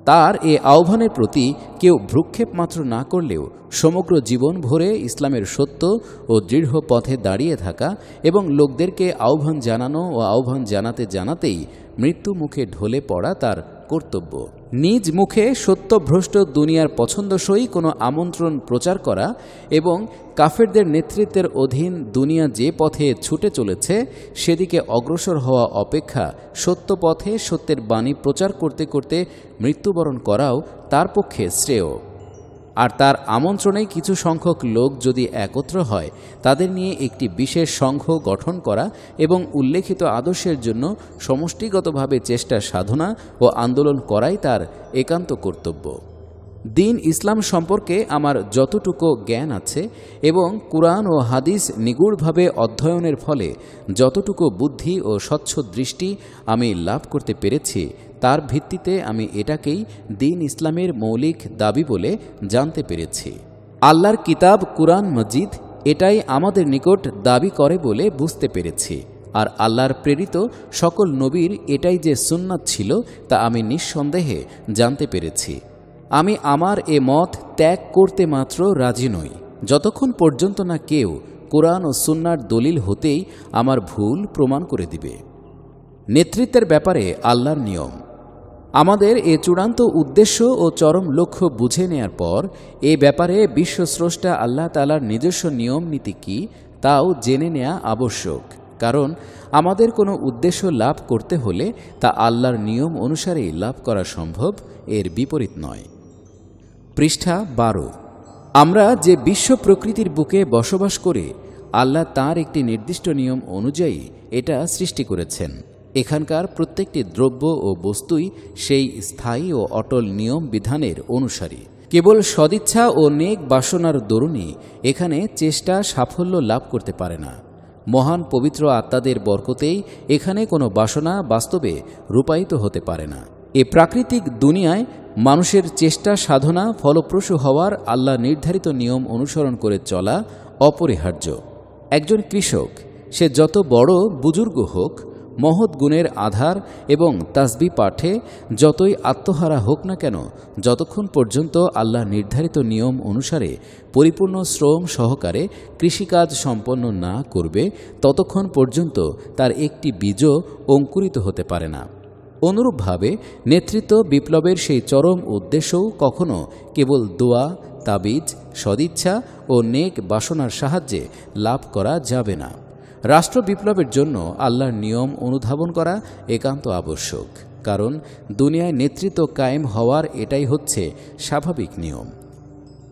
তার এ আহ্বানের প্রতি কেউ ভ্রুক্ষেপ মাত্র না করলেও সমগ্র জীবন ভরে ইসলামের সত্য ও দৃঢ় পথে দাঁড়িয়ে থাকা এবং লোকদেরকে আহ্বান জানানো ও আহ্বান জানাতে জানাতেই মৃত্যু মুখে ঢলে পড়া তার কর্তব্য নিজ মুখে সত্যভ্রষ্ট দুনিয়ার পছন্দসই কোনো আমন্ত্রণ প্রচার করা এবং কাফেরদের নেতৃত্বের অধীন দুনিয়া যে পথে ছুটে চলেছে সেদিকে অগ্রসর হওয়া অপেক্ষা সত্য পথে সত্যের বাণী প্রচার করতে করতে মৃত্যুবরণ করাও তার পক্ষে শ্রেয় আর তার আমন্ত্রণে কিছু সংখ্যক লোক যদি একত্র হয় তাদের নিয়ে একটি বিশেষ সংঘ গঠন করা এবং উল্লেখিত আদর্শের জন্য সমষ্টিগতভাবে চেষ্টা সাধনা ও আন্দোলন করাই তার একান্ত কর্তব্য দিন ইসলাম সম্পর্কে আমার যতটুকু জ্ঞান আছে এবং কুরআন ও হাদিস নিগুড়ভাবে অধ্যয়নের ফলে যতটুকু বুদ্ধি ও স্বচ্ছ দৃষ্টি আমি লাভ করতে পেরেছি তার ভিত্তিতে আমি এটাকেই দিন ইসলামের মৌলিক দাবি বলে জানতে পেরেছি আল্লাহর কিতাব কুরআন মজিদ এটাই আমাদের নিকট দাবি করে বলে বুঝতে পেরেছি আর আল্লাহর প্রেরিত সকল নবীর এটাই যে সুন্নাত ছিল তা আমি নিঃসন্দেহে জানতে পেরেছি আমি আমার এ মত ত্যাগ করতে মাত্র রাজি নই যতক্ষণ পর্যন্ত না কেউ কোরআন ও সুন্নার দলিল হতেই আমার ভুল প্রমাণ করে দিবে নেতৃত্বের ব্যাপারে আল্লাহর নিয়ম আমাদের এ চূড়ান্ত উদ্দেশ্য ও চরম লক্ষ্য বুঝে নেয়ার পর এ ব্যাপারে বিশ্বস্রষ্টা আল্লাহ তালার নিজস্ব নিয়ম নীতি কী তাও জেনে নেয়া আবশ্যক কারণ আমাদের কোনো উদ্দেশ্য লাভ করতে হলে তা আল্লাহর নিয়ম অনুসারেই লাভ করা সম্ভব এর বিপরীত নয় পৃষ্ঠা বারো আমরা যে বিশ্ব প্রকৃতির বুকে বসবাস করে আল্লাহ তার একটি নির্দিষ্ট নিয়ম অনুযায়ী এটা সৃষ্টি করেছেন এখানকার প্রত্যেকটি দ্রব্য ও বস্তুই সেই স্থায়ী ও অটল নিয়ম বিধানের অনুসারী কেবল সদিচ্ছা ও নেক বাসনার দরুণই এখানে চেষ্টা সাফল্য লাভ করতে পারে না মহান পবিত্র আত্মাদের বরকতেই এখানে কোনো বাসনা বাস্তবে রূপায়িত হতে পারে না এ প্রাকৃতিক দুনিয়ায় মানুষের চেষ্টা সাধনা ফলপ্রসূ হওয়ার আল্লাহ নির্ধারিত নিয়ম অনুসরণ করে চলা অপরিহার্য একজন কৃষক সে যত বড় বুজুর্গ হোক মহৎ গুণের আধার এবং তাসবি পাঠে যতই আত্মহারা হোক না কেন যতক্ষণ পর্যন্ত আল্লাহ নির্ধারিত নিয়ম অনুসারে পরিপূর্ণ শ্রম সহকারে কৃষিকাজ সম্পন্ন না করবে ততক্ষণ পর্যন্ত তার একটি বীজ অঙ্কুরিত হতে পারে না অনুরূপভাবে নেতৃত্ব বিপ্লবের সেই চরম উদ্দেশ্যও কখনও কেবল দোয়া তাবিজ সদিচ্ছা ও নেক বাসনার সাহায্যে লাভ করা যাবে না রাষ্ট্র বিপ্লবের জন্য আল্লাহর নিয়ম অনুধাবন করা একান্ত আবশ্যক কারণ দুনিয়ায় নেতৃত্ব কায়েম হওয়ার এটাই হচ্ছে স্বাভাবিক নিয়ম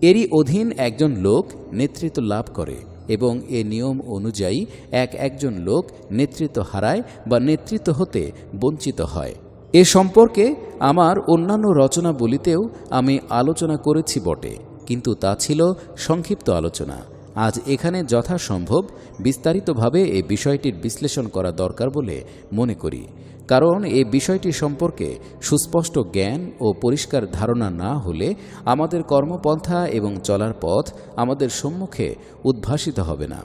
এরই অধীন একজন লোক নেতৃত্ব লাভ করে এবং এ নিয়ম অনুযায়ী এক একজন লোক নেতৃত্ব হারায় বা নেতৃত্ব হতে বঞ্চিত হয় এ সম্পর্কে আমার অন্যান্য রচনাবলিতেও আমি আলোচনা করেছি বটে কিন্তু তা ছিল সংক্ষিপ্ত আলোচনা আজ এখানে যথাসম্ভব বিস্তারিতভাবে এই বিষয়টির বিশ্লেষণ করা দরকার বলে মনে করি কারণ এই বিষয়টি সম্পর্কে সুস্পষ্ট জ্ঞান ও পরিষ্কার ধারণা না হলে আমাদের কর্মপন্থা এবং চলার পথ আমাদের সম্মুখে উদ্ভাসিত হবে না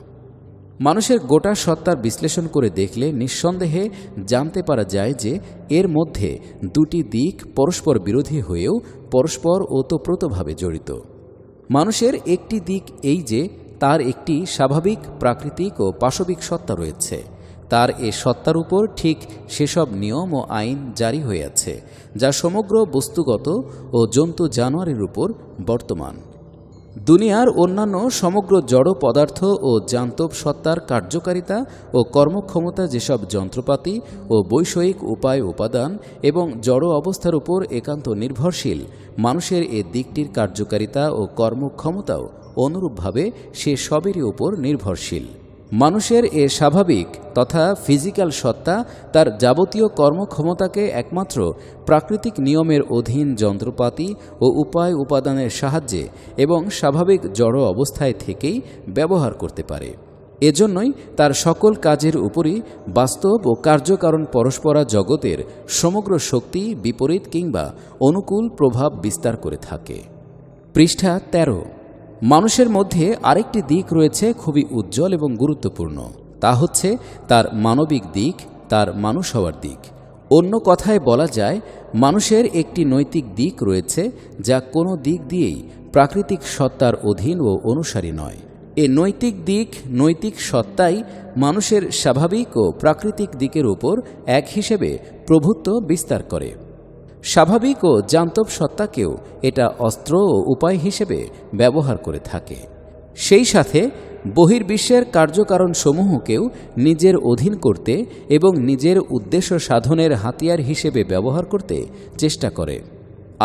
মানুষের গোটা সত্তার বিশ্লেষণ করে দেখলে নিঃসন্দেহে জানতে পারা যায় যে এর মধ্যে দুটি দিক পরস্পর বিরোধী হয়েও পরস্পর ওতপ্রোতভাবে জড়িত মানুষের একটি দিক এই যে তার একটি স্বাভাবিক প্রাকৃতিক ও পাশবিক সত্তা রয়েছে তার এ সত্তার উপর ঠিক সেসব নিয়ম ও আইন জারি হয়ে আছে যা সমগ্র বস্তুগত ও জন্তু জানোয়ারের উপর বর্তমান দুনিয়ার অন্যান্য সমগ্র জড় পদার্থ ও যান্তব সত্তার কার্যকারিতা ও কর্মক্ষমতা যেসব যন্ত্রপাতি ও বৈষয়িক উপায় উপাদান এবং জড় অবস্থার উপর একান্ত নির্ভরশীল মানুষের এ দিকটির কার্যকারিতা ও কর্মক্ষমতাও অনুরূপভাবে সে সবেরই উপর নির্ভরশীল মানুষের এ স্বাভাবিক তথা ফিজিক্যাল সত্তা তার যাবতীয় কর্মক্ষমতাকে একমাত্র প্রাকৃতিক নিয়মের অধীন যন্ত্রপাতি ও উপায় উপাদানের সাহায্যে এবং স্বাভাবিক জড় অবস্থায় থেকেই ব্যবহার করতে পারে এজন্যই তার সকল কাজের উপরই বাস্তব ও কার্যকারণ পরস্পরা জগতের সমগ্র শক্তি বিপরীত কিংবা অনুকূল প্রভাব বিস্তার করে থাকে পৃষ্ঠা তেরো মানুষের মধ্যে আরেকটি দিক রয়েছে খুবই উজ্জ্বল এবং গুরুত্বপূর্ণ তা হচ্ছে তার মানবিক দিক তার মানুষ হওয়ার দিক অন্য কথায় বলা যায় মানুষের একটি নৈতিক দিক রয়েছে যা কোনো দিক দিয়েই প্রাকৃতিক সত্তার অধীন ও অনুসারী নয় এ নৈতিক দিক নৈতিক সত্তাই মানুষের স্বাভাবিক ও প্রাকৃতিক দিকের উপর এক হিসেবে প্রভুত্ব বিস্তার করে স্বাভাবিক ও জান্তব সত্তাকেও এটা অস্ত্র ও উপায় হিসেবে ব্যবহার করে থাকে সেই সাথে বহির্বিশ্বের কার্যকারণসমূহকেও নিজের অধীন করতে এবং নিজের উদ্দেশ্য সাধনের হাতিয়ার হিসেবে ব্যবহার করতে চেষ্টা করে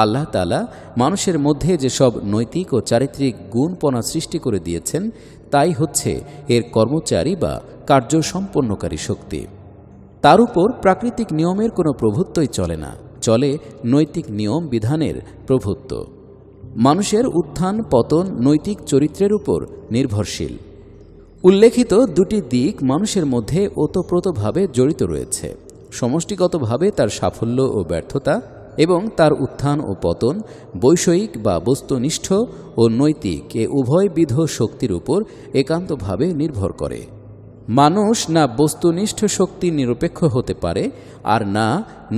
আল্লাহ তালা মানুষের মধ্যে যেসব নৈতিক ও চারিত্রিক গুণপনা সৃষ্টি করে দিয়েছেন তাই হচ্ছে এর কর্মচারী বা কার্য সম্পন্নকারী শক্তি তার উপর প্রাকৃতিক নিয়মের কোনো প্রভুত্বই চলে না চলে নৈতিক নিয়ম বিধানের প্রভুত্ব মানুষের উত্থান পতন নৈতিক চরিত্রের উপর নির্ভরশীল উল্লেখিত দুটি দিক মানুষের মধ্যে ওতপ্রোতভাবে জড়িত রয়েছে সমষ্টিগতভাবে তার সাফল্য ও ব্যর্থতা এবং তার উত্থান ও পতন বৈষয়িক বা বস্তুনিষ্ঠ ও নৈতিক এ উভয়বিধ শক্তির উপর একান্তভাবে নির্ভর করে মানুষ না বস্তুনিষ্ঠ শক্তি নিরপেক্ষ হতে পারে আর না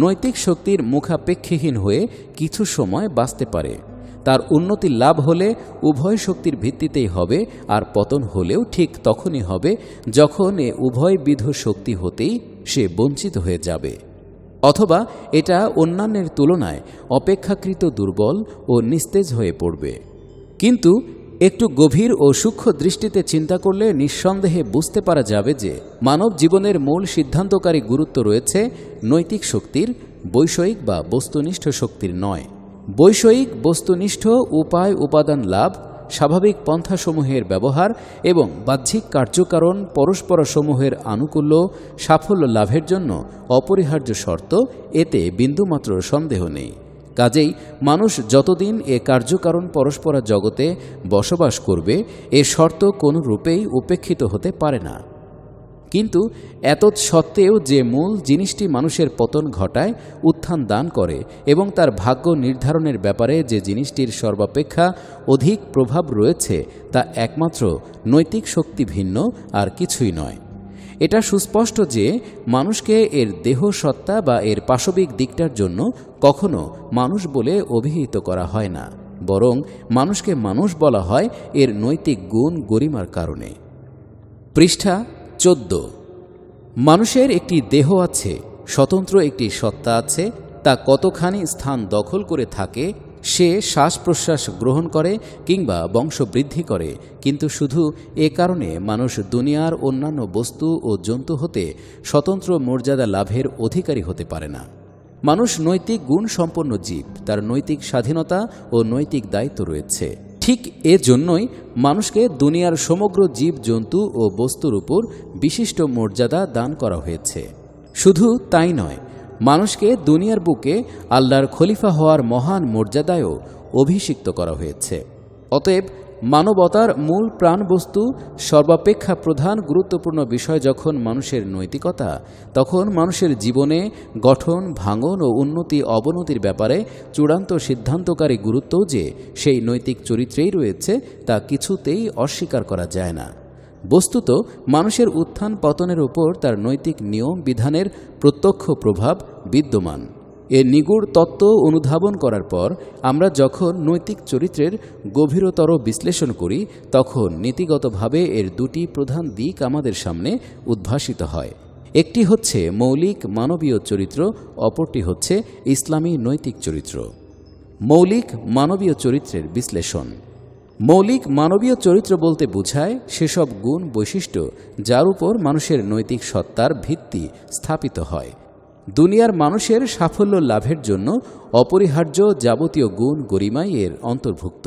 নৈতিক শক্তির মুখাপেক্ষীহীন হয়ে কিছু সময় বাঁচতে পারে তার উন্নতি লাভ হলে উভয় শক্তির ভিত্তিতেই হবে আর পতন হলেও ঠিক তখনই হবে যখন এ উভয়বিধ শক্তি হতেই সে বঞ্চিত হয়ে যাবে অথবা এটা অন্যান্যের তুলনায় অপেক্ষাকৃত দুর্বল ও নিস্তেজ হয়ে পড়বে কিন্তু একটু গভীর ও সূক্ষ্ম দৃষ্টিতে চিন্তা করলে নিঃসন্দেহে বুঝতে পারা যাবে যে মানব জীবনের মূল সিদ্ধান্তকারী গুরুত্ব রয়েছে নৈতিক শক্তির বৈষয়িক বা বস্তুনিষ্ঠ শক্তির নয় বৈষয়িক বস্তুনিষ্ঠ উপায় উপাদান লাভ স্বাভাবিক পন্থাসমূহের ব্যবহার এবং বাহ্যিক কার্যকারণ সমূহের আনুকূল্য সাফল্য লাভের জন্য অপরিহার্য শর্ত এতে বিন্দুমাত্র সন্দেহ নেই কাজেই মানুষ যতদিন এ কার্যকারণ পরস্পরা জগতে বসবাস করবে এ শর্ত কোনো রূপেই উপেক্ষিত হতে পারে না কিন্তু এত সত্ত্বেও যে মূল জিনিসটি মানুষের পতন ঘটায় উত্থান দান করে এবং তার ভাগ্য নির্ধারণের ব্যাপারে যে জিনিসটির সর্বাপেক্ষা অধিক প্রভাব রয়েছে তা একমাত্র নৈতিক শক্তি ভিন্ন আর কিছুই নয় এটা সুস্পষ্ট যে মানুষকে এর দেহ সত্তা বা এর পাশবিক দিকটার জন্য কখনো মানুষ বলে অভিহিত করা হয় না বরং মানুষকে মানুষ বলা হয় এর নৈতিক গুণ গরিমার কারণে পৃষ্ঠা চোদ্দ মানুষের একটি দেহ আছে স্বতন্ত্র একটি সত্তা আছে তা কতখানি স্থান দখল করে থাকে সে শ্বাস প্রশ্বাস গ্রহণ করে কিংবা বংশবৃদ্ধি করে কিন্তু শুধু এ কারণে মানুষ দুনিয়ার অন্যান্য বস্তু ও জন্তু হতে স্বতন্ত্র মর্যাদা লাভের অধিকারী হতে পারে না মানুষ নৈতিক গুণ সম্পন্ন জীব তার নৈতিক স্বাধীনতা ও নৈতিক দায়িত্ব রয়েছে ঠিক এ জন্যই মানুষকে দুনিয়ার সমগ্র জীব জন্তু ও বস্তুর উপর বিশিষ্ট মর্যাদা দান করা হয়েছে শুধু তাই নয় মানুষকে দুনিয়ার বুকে আল্লাহর খলিফা হওয়ার মহান মর্যাদায়ও অভিষিক্ত করা হয়েছে অতএব মানবতার মূল প্রাণবস্তু সর্বাপেক্ষা প্রধান গুরুত্বপূর্ণ বিষয় যখন মানুষের নৈতিকতা তখন মানুষের জীবনে গঠন ভাঙন ও উন্নতি অবনতির ব্যাপারে চূড়ান্ত সিদ্ধান্তকারী গুরুত্বও যে সেই নৈতিক চরিত্রেই রয়েছে তা কিছুতেই অস্বীকার করা যায় না বস্তুত মানুষের উত্থান পতনের উপর তার নৈতিক নিয়ম বিধানের প্রত্যক্ষ প্রভাব বিদ্যমান এ নিগুড় তত্ত্ব অনুধাবন করার পর আমরা যখন নৈতিক চরিত্রের গভীরতর বিশ্লেষণ করি তখন নীতিগতভাবে এর দুটি প্রধান দিক আমাদের সামনে উদ্ভাসিত হয় একটি হচ্ছে মৌলিক মানবীয় চরিত্র অপরটি হচ্ছে ইসলামী নৈতিক চরিত্র মৌলিক মানবীয় চরিত্রের বিশ্লেষণ মৌলিক মানবীয় চরিত্র বলতে বোঝায় সেসব গুণ বৈশিষ্ট্য যার উপর মানুষের নৈতিক সত্তার ভিত্তি স্থাপিত হয় দুনিয়ার মানুষের সাফল্য লাভের জন্য অপরিহার্য যাবতীয় গুণ গরিমাই এর অন্তর্ভুক্ত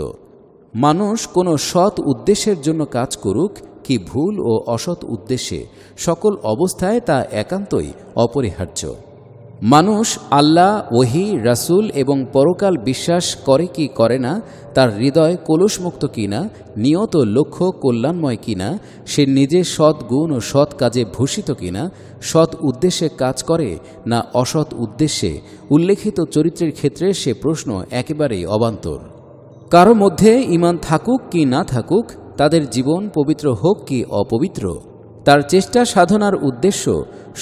মানুষ কোনো সৎ উদ্দেশ্যের জন্য কাজ করুক কি ভুল ও অসৎ উদ্দেশ্যে সকল অবস্থায় তা একান্তই অপরিহার্য মানুষ আল্লাহ ওহি রাসুল এবং পরকাল বিশ্বাস করে কি করে না তার হৃদয় কলুষমুক্ত কিনা নিয়ত লক্ষ্য কল্যাণময় কিনা সে নিজে সৎ গুণ ও সৎ কাজে ভূষিত কিনা সৎ উদ্দেশ্যে কাজ করে না অসৎ উদ্দেশ্যে উল্লেখিত চরিত্রের ক্ষেত্রে সে প্রশ্ন একেবারেই অবান্তর কারো মধ্যে ইমান থাকুক কি না থাকুক তাদের জীবন পবিত্র হোক কি অপবিত্র তার চেষ্টা সাধনার উদ্দেশ্য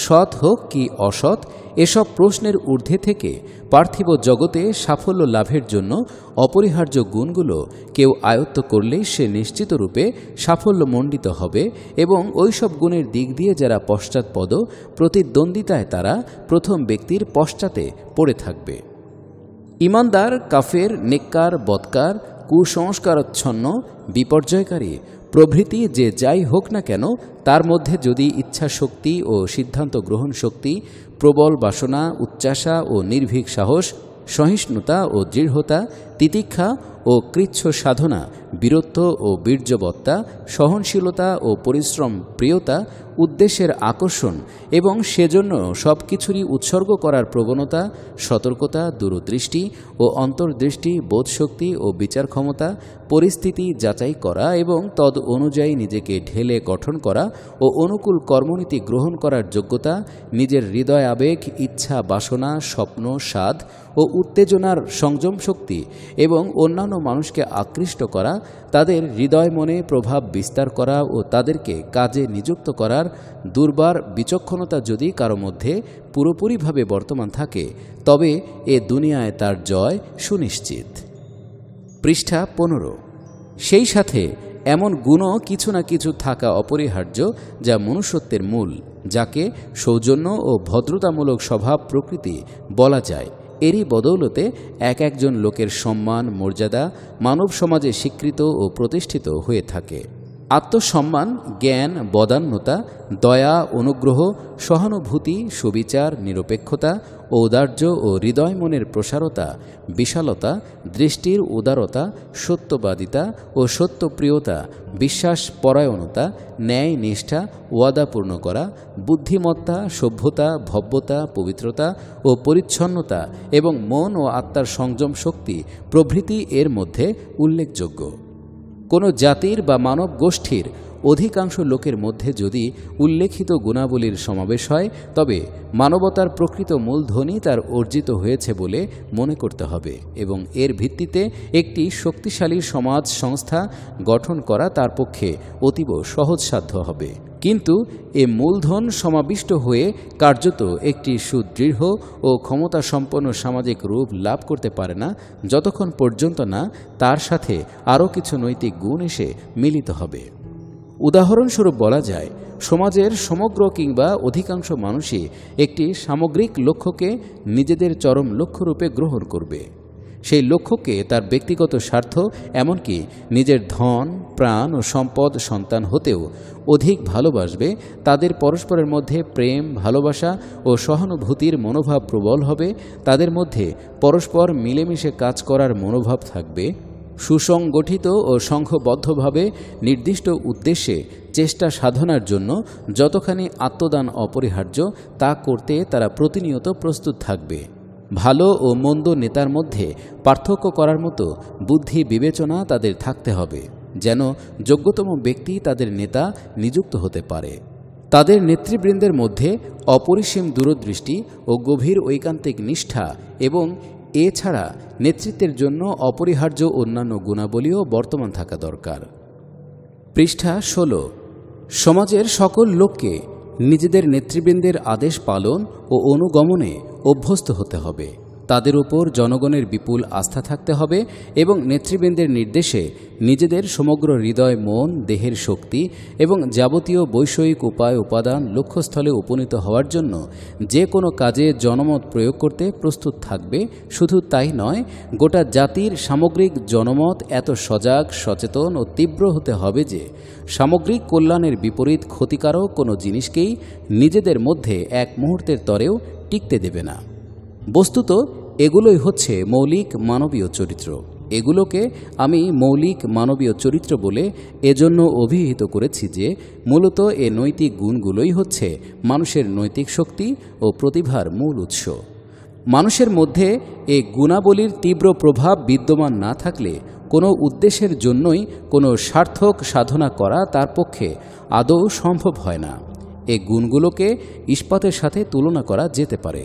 সৎ হোক কি অসৎ এসব প্রশ্নের ঊর্ধ্বে থেকে পার্থিব জগতে সাফল্য লাভের জন্য অপরিহার্য গুণগুলো কেউ আয়ত্ত করলেই সে নিশ্চিতরূপে সাফল্যমণ্ডিত হবে এবং ওইসব গুণের দিক দিয়ে যারা পশ্চাৎপদ প্রতিদ্বন্দ্বিতায় তারা প্রথম ব্যক্তির পশ্চাতে পড়ে থাকবে ইমানদার কাফের নেককার বৎকার কুসংস্কারচ্ছন্ন বিপর্যয়কারী প্রভৃতি যে যাই হোক না কেন তার মধ্যে যদি ইচ্ছা শক্তি ও সিদ্ধান্ত গ্রহণ শক্তি প্রবল বাসনা উচ্চাসা ও নির্ভীক সাহস সহিষ্ণুতা ও দৃঢ়তা তিতিক্ষা ও কৃচ্ছ সাধনা বীরত্ব ও বীর্যবত্তা সহনশীলতা ও পরিশ্রম প্রিয়তা উদ্দেশ্যের আকর্ষণ এবং সেজন্য সব কিছুরই উৎসর্গ করার প্রবণতা সতর্কতা দূরদৃষ্টি ও অন্তর্দৃষ্টি বোধশক্তি ও বিচার ক্ষমতা পরিস্থিতি যাচাই করা এবং তদ অনুযায়ী নিজেকে ঢেলে গঠন করা ও অনুকূল কর্মনীতি গ্রহণ করার যোগ্যতা নিজের হৃদয় আবেগ ইচ্ছা বাসনা স্বপ্ন স্বাদ ও উত্তেজনার সংযম শক্তি এবং অন্যান্য মানুষকে আকৃষ্ট করা তাদের হৃদয় মনে প্রভাব বিস্তার করা ও তাদেরকে কাজে নিযুক্ত করার দুর্বার বিচক্ষণতা যদি কারো মধ্যে পুরোপুরিভাবে বর্তমান থাকে তবে এ দুনিয়ায় তার জয় সুনিশ্চিত পৃষ্ঠা পনেরো সেই সাথে এমন গুণও কিছু না কিছু থাকা অপরিহার্য যা মনুষ্যত্বের মূল যাকে সৌজন্য ও ভদ্রতামূলক স্বভাব প্রকৃতি বলা যায় এরই বদৌলতে এক একজন লোকের সম্মান মর্যাদা মানব সমাজে স্বীকৃত ও প্রতিষ্ঠিত হয়ে থাকে আত্মসম্মান জ্ঞান বদান্যতা দয়া অনুগ্রহ সহানুভূতি সুবিচার নিরপেক্ষতা ঔদার্য ও হৃদয় মনের প্রসারতা বিশালতা দৃষ্টির উদারতা সত্যবাদিতা ও সত্যপ্রিয়তা বিশ্বাস পরায়ণতা ন্যায় নিষ্ঠা ওয়াদাপূর্ণ করা বুদ্ধিমত্তা সভ্যতা ভব্যতা পবিত্রতা ও পরিচ্ছন্নতা এবং মন ও আত্মার সংযম শক্তি প্রভৃতি এর মধ্যে উল্লেখযোগ্য কোনো জাতির বা মানব গোষ্ঠীর অধিকাংশ লোকের মধ্যে যদি উল্লেখিত গুণাবলীর সমাবেশ হয় তবে মানবতার প্রকৃত মূলধ্বনি তার অর্জিত হয়েছে বলে মনে করতে হবে এবং এর ভিত্তিতে একটি শক্তিশালী সমাজ সংস্থা গঠন করা তার পক্ষে অতীব সহজসাধ্য হবে কিন্তু এ মূলধন সমাবিষ্ট হয়ে কার্যত একটি সুদৃঢ় ও ক্ষমতা সম্পন্ন সামাজিক রূপ লাভ করতে পারে না যতক্ষণ পর্যন্ত না তার সাথে আরও কিছু নৈতিক গুণ এসে মিলিত হবে উদাহরণস্বরূপ বলা যায় সমাজের সমগ্র কিংবা অধিকাংশ মানুষই একটি সামগ্রিক লক্ষ্যকে নিজেদের চরম লক্ষ্যরূপে গ্রহণ করবে সেই লক্ষ্যকে তার ব্যক্তিগত স্বার্থ এমনকি নিজের ধন প্রাণ ও সম্পদ সন্তান হতেও অধিক ভালোবাসবে তাদের পরস্পরের মধ্যে প্রেম ভালোবাসা ও সহানুভূতির মনোভাব প্রবল হবে তাদের মধ্যে পরস্পর মিলেমিশে কাজ করার মনোভাব থাকবে সুসংগঠিত ও সংঘবদ্ধভাবে নির্দিষ্ট উদ্দেশ্যে চেষ্টা সাধনার জন্য যতখানি আত্মদান অপরিহার্য তা করতে তারা প্রতিনিয়ত প্রস্তুত থাকবে ভালো ও মন্দ নেতার মধ্যে পার্থক্য করার মতো বুদ্ধি বিবেচনা তাদের থাকতে হবে যেন যোগ্যতম ব্যক্তি তাদের নেতা নিযুক্ত হতে পারে তাদের নেতৃবৃন্দের মধ্যে অপরিসীম দূরদৃষ্টি ও গভীর ঐকান্তিক নিষ্ঠা এবং এছাড়া নেতৃত্বের জন্য অপরিহার্য অন্যান্য গুণাবলীও বর্তমান থাকা দরকার পৃষ্ঠা ষোলো সমাজের সকল লোককে নিজেদের নেতৃবৃন্দের আদেশ পালন ও অনুগমনে অভ্যস্ত হতে হবে তাদের ওপর জনগণের বিপুল আস্থা থাকতে হবে এবং নেতৃবৃন্দের নির্দেশে নিজেদের সমগ্র হৃদয় মন দেহের শক্তি এবং যাবতীয় বৈষয়িক উপায় উপাদান লক্ষ্যস্থলে উপনীত হওয়ার জন্য যে কোনো কাজে জনমত প্রয়োগ করতে প্রস্তুত থাকবে শুধু তাই নয় গোটা জাতির সামগ্রিক জনমত এত সজাগ সচেতন ও তীব্র হতে হবে যে সামগ্রিক কল্যাণের বিপরীত ক্ষতিকারক কোনো জিনিসকেই নিজেদের মধ্যে এক মুহূর্তের তরেও টিকতে দেবে না বস্তুত এগুলোই হচ্ছে মৌলিক মানবীয় চরিত্র এগুলোকে আমি মৌলিক মানবীয় চরিত্র বলে এজন্য অভিহিত করেছি যে মূলত এ নৈতিক গুণগুলোই হচ্ছে মানুষের নৈতিক শক্তি ও প্রতিভার মূল উৎস মানুষের মধ্যে এ গুণাবলীর তীব্র প্রভাব বিদ্যমান না থাকলে কোনো উদ্দেশ্যের জন্যই কোনো সার্থক সাধনা করা তার পক্ষে আদৌ সম্ভব হয় না এই গুণগুলোকে ইস্পাতের সাথে তুলনা করা যেতে পারে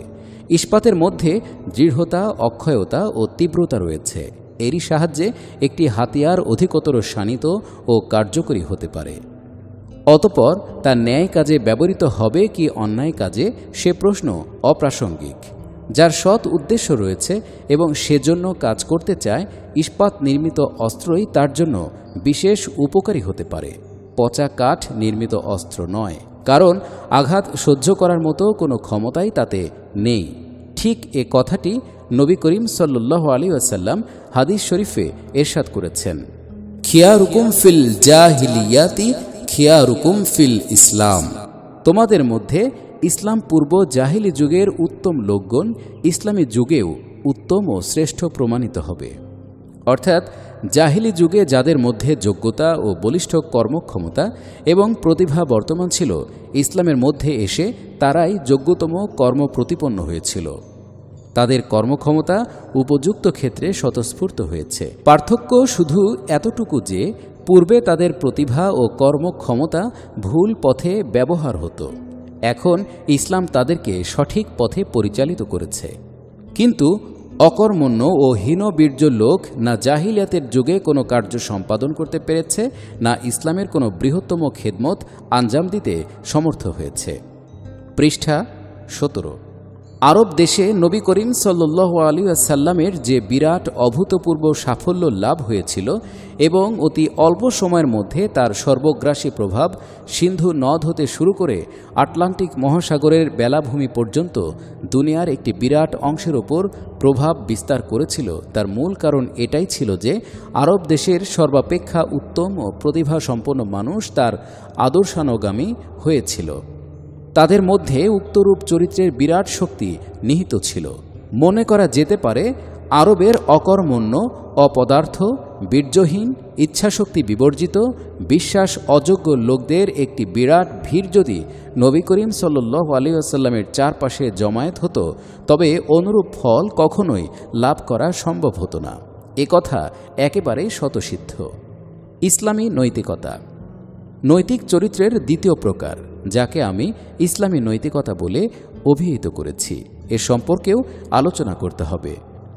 ইস্পাতের মধ্যে দৃঢ়তা অক্ষয়তা ও তীব্রতা রয়েছে এরই সাহায্যে একটি হাতিয়ার অধিকতর শানিত ও কার্যকরী হতে পারে অতপর তা ন্যায় কাজে ব্যবহৃত হবে কি অন্যায় কাজে সে প্রশ্ন অপ্রাসঙ্গিক যার সৎ উদ্দেশ্য রয়েছে এবং সেজন্য কাজ করতে চায় ইস্পাত নির্মিত অস্ত্রই তার জন্য বিশেষ উপকারী হতে পারে পচা কাঠ নির্মিত অস্ত্র নয় কারণ আঘাত সহ্য করার মতো কোনো ক্ষমতাই তাতে নেই ঠিক এ কথাটি নবী করিম সাল্লু আলী আসাল্লাম হাদিস শরীফে এরশাদ করেছেন খিয়ারুকুম ফিল জাহিলিয়াতি রুকুম ফিল ইসলাম তোমাদের মধ্যে ইসলাম পূর্ব জাহিলি যুগের উত্তম লোকগণ ইসলামী যুগেও উত্তম ও শ্রেষ্ঠ প্রমাণিত হবে অর্থাৎ জাহিলি যুগে যাদের মধ্যে যোগ্যতা ও বলিষ্ঠ কর্মক্ষমতা এবং প্রতিভা বর্তমান ছিল ইসলামের মধ্যে এসে তারাই যোগ্যতম কর্ম প্রতিপন্ন হয়েছিল তাদের কর্মক্ষমতা উপযুক্ত ক্ষেত্রে স্বতঃস্ফূর্ত হয়েছে পার্থক্য শুধু এতটুকু যে পূর্বে তাদের প্রতিভা ও কর্মক্ষমতা ভুল পথে ব্যবহার হতো এখন ইসলাম তাদেরকে সঠিক পথে পরিচালিত করেছে কিন্তু অকর্মণ্য ও হীন বীর্য লোক না জাহিলিয়াতের যুগে কোনো কার্য সম্পাদন করতে পেরেছে না ইসলামের কোনো বৃহত্তম খেদমত আঞ্জাম দিতে সমর্থ হয়েছে পৃষ্ঠা সতেরো আরব দেশে নবী করিম সাল্লাহ আলী আসাল্লামের যে বিরাট অভূতপূর্ব সাফল্য লাভ হয়েছিল এবং অতি অল্প সময়ের মধ্যে তার সর্বগ্রাসী প্রভাব সিন্ধু নদ হতে শুরু করে আটলান্টিক মহাসাগরের বেলাভূমি পর্যন্ত দুনিয়ার একটি বিরাট অংশের ওপর প্রভাব বিস্তার করেছিল তার মূল কারণ এটাই ছিল যে আরব দেশের সর্বাপেক্ষা উত্তম ও প্রতিভাসম্পন্ন মানুষ তার আদর্শানুগামী হয়েছিল তাদের মধ্যে উক্তরূপ চরিত্রের বিরাট শক্তি নিহিত ছিল মনে করা যেতে পারে আরবের অকর্মণ্য অপদার্থ বীর্যহীন ইচ্ছাশক্তি বিবর্জিত বিশ্বাস অযোগ্য লোকদের একটি বিরাট ভিড় যদি নবী করিম সাল্লু আলিউসাল্লামের চারপাশে জমায়েত হতো তবে অনুরূপ ফল কখনোই লাভ করা সম্ভব হতো না এ কথা একেবারেই শতসিদ্ধ ইসলামী নৈতিকতা নৈতিক চরিত্রের দ্বিতীয় প্রকার যাকে আমি ইসলামী নৈতিকতা বলে অভিহিত করেছি এ সম্পর্কেও আলোচনা করতে হবে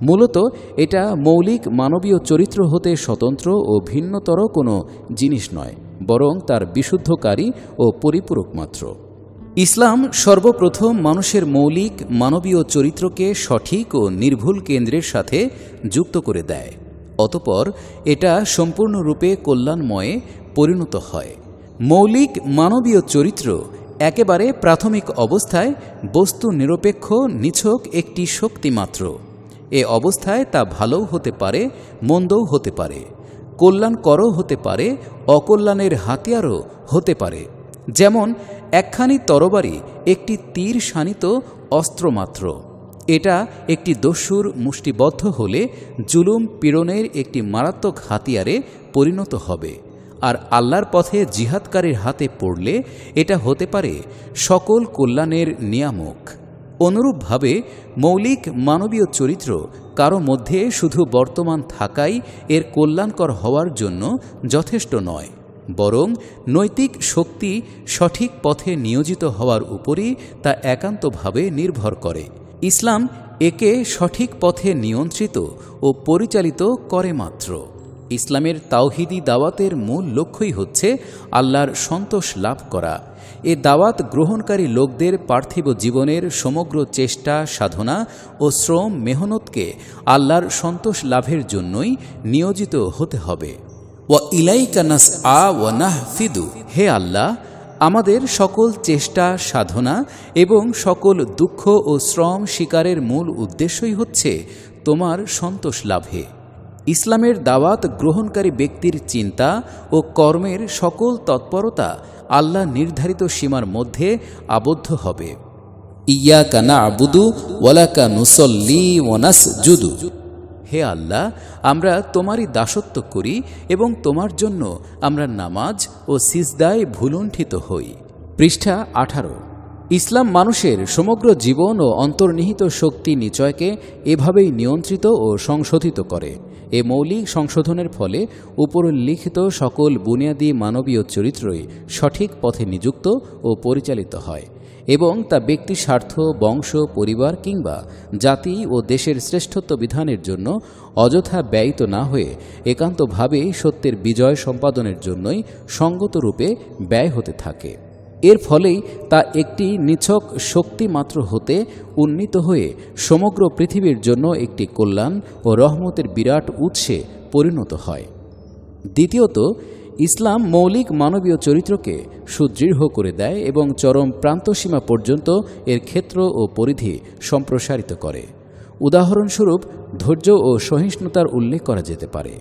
মূলত এটা মৌলিক মানবীয় চরিত্র হতে স্বতন্ত্র ও ভিন্নতর কোনো জিনিস নয় বরং তার বিশুদ্ধকারী ও পরিপূরক মাত্র ইসলাম সর্বপ্রথম মানুষের মৌলিক মানবীয় চরিত্রকে সঠিক ও নির্ভুল কেন্দ্রের সাথে যুক্ত করে দেয় অতপর এটা সম্পূর্ণরূপে কল্যাণময়ে পরিণত হয় মৌলিক মানবীয় চরিত্র একেবারে প্রাথমিক অবস্থায় বস্তু নিরপেক্ষ নিছক একটি শক্তিমাত্র এ অবস্থায় তা ভালোও হতে পারে মন্দও হতে পারে কল্যাণকরও হতে পারে অকল্যাণের হাতিয়ারও হতে পারে যেমন একখানি তরবারি একটি তীর শানিত অস্ত্রমাত্র এটা একটি দস্যুর মুষ্টিবদ্ধ হলে জুলুম পীড়নের একটি মারাত্মক হাতিয়ারে পরিণত হবে আর আল্লাহর পথে জিহাদকারীর হাতে পড়লে এটা হতে পারে সকল কল্যাণের নিয়ামক অনুরূপভাবে মৌলিক মানবীয় চরিত্র কারো মধ্যে শুধু বর্তমান থাকাই এর কল্যাণকর হওয়ার জন্য যথেষ্ট নয় বরং নৈতিক শক্তি সঠিক পথে নিয়োজিত হওয়ার উপরই তা একান্তভাবে নির্ভর করে ইসলাম একে সঠিক পথে নিয়ন্ত্রিত ও পরিচালিত করে মাত্র ইসলামের তাওহিদি দাওয়াতের মূল লক্ষ্যই হচ্ছে আল্লাহর সন্তোষ লাভ করা এ দাওয়াত গ্রহণকারী লোকদের পার্থিব জীবনের সমগ্র চেষ্টা সাধনা ও শ্রম মেহনতকে আল্লাহর সন্তোষ লাভের জন্যই নিয়োজিত হতে হবে ওয়া ইলাইকানাস আ ওয়ানাহ ফিদু হে আল্লাহ আমাদের সকল চেষ্টা সাধনা এবং সকল দুঃখ ও শ্রম শিকারের মূল উদ্দেশ্যই হচ্ছে তোমার সন্তোষ লাভে ইসলামের দাওয়াত গ্রহণকারী ব্যক্তির চিন্তা ও কর্মের সকল তৎপরতা আল্লাহ নির্ধারিত সীমার মধ্যে আবদ্ধ হবে ইয়াকা না আবুদু ওয়ালাকা কানুসল্লি ওনাস জুদু হে আল্লাহ আমরা তোমারই দাসত্ব করি এবং তোমার জন্য আমরা নামাজ ও সিজদায় ভুলুণ্ঠিত হই পৃষ্ঠা আঠারো ইসলাম মানুষের সমগ্র জীবন ও অন্তর্নিহিত শক্তি নিচয়কে এভাবেই নিয়ন্ত্রিত ও সংশোধিত করে এ মৌলিক সংশোধনের ফলে উপরোল্লিখিত সকল বুনিয়াদী মানবীয় চরিত্রই সঠিক পথে নিযুক্ত ও পরিচালিত হয় এবং তা ব্যক্তি স্বার্থ বংশ পরিবার কিংবা জাতি ও দেশের শ্রেষ্ঠত্ব বিধানের জন্য অযথা ব্যয়িত না হয়ে একান্তভাবেই সত্যের বিজয় সম্পাদনের জন্যই সঙ্গতরূপে ব্যয় হতে থাকে এর ফলেই তা একটি নিছক শক্তি মাত্র হতে উন্নীত হয়ে সমগ্র পৃথিবীর জন্য একটি কল্যাণ ও রহমতের বিরাট উৎসে পরিণত হয় দ্বিতীয়ত ইসলাম মৌলিক মানবীয় চরিত্রকে সুদৃঢ় করে দেয় এবং চরম প্রান্তসীমা পর্যন্ত এর ক্ষেত্র ও পরিধি সম্প্রসারিত করে উদাহরণস্বরূপ ধৈর্য ও সহিষ্ণুতার উল্লেখ করা যেতে পারে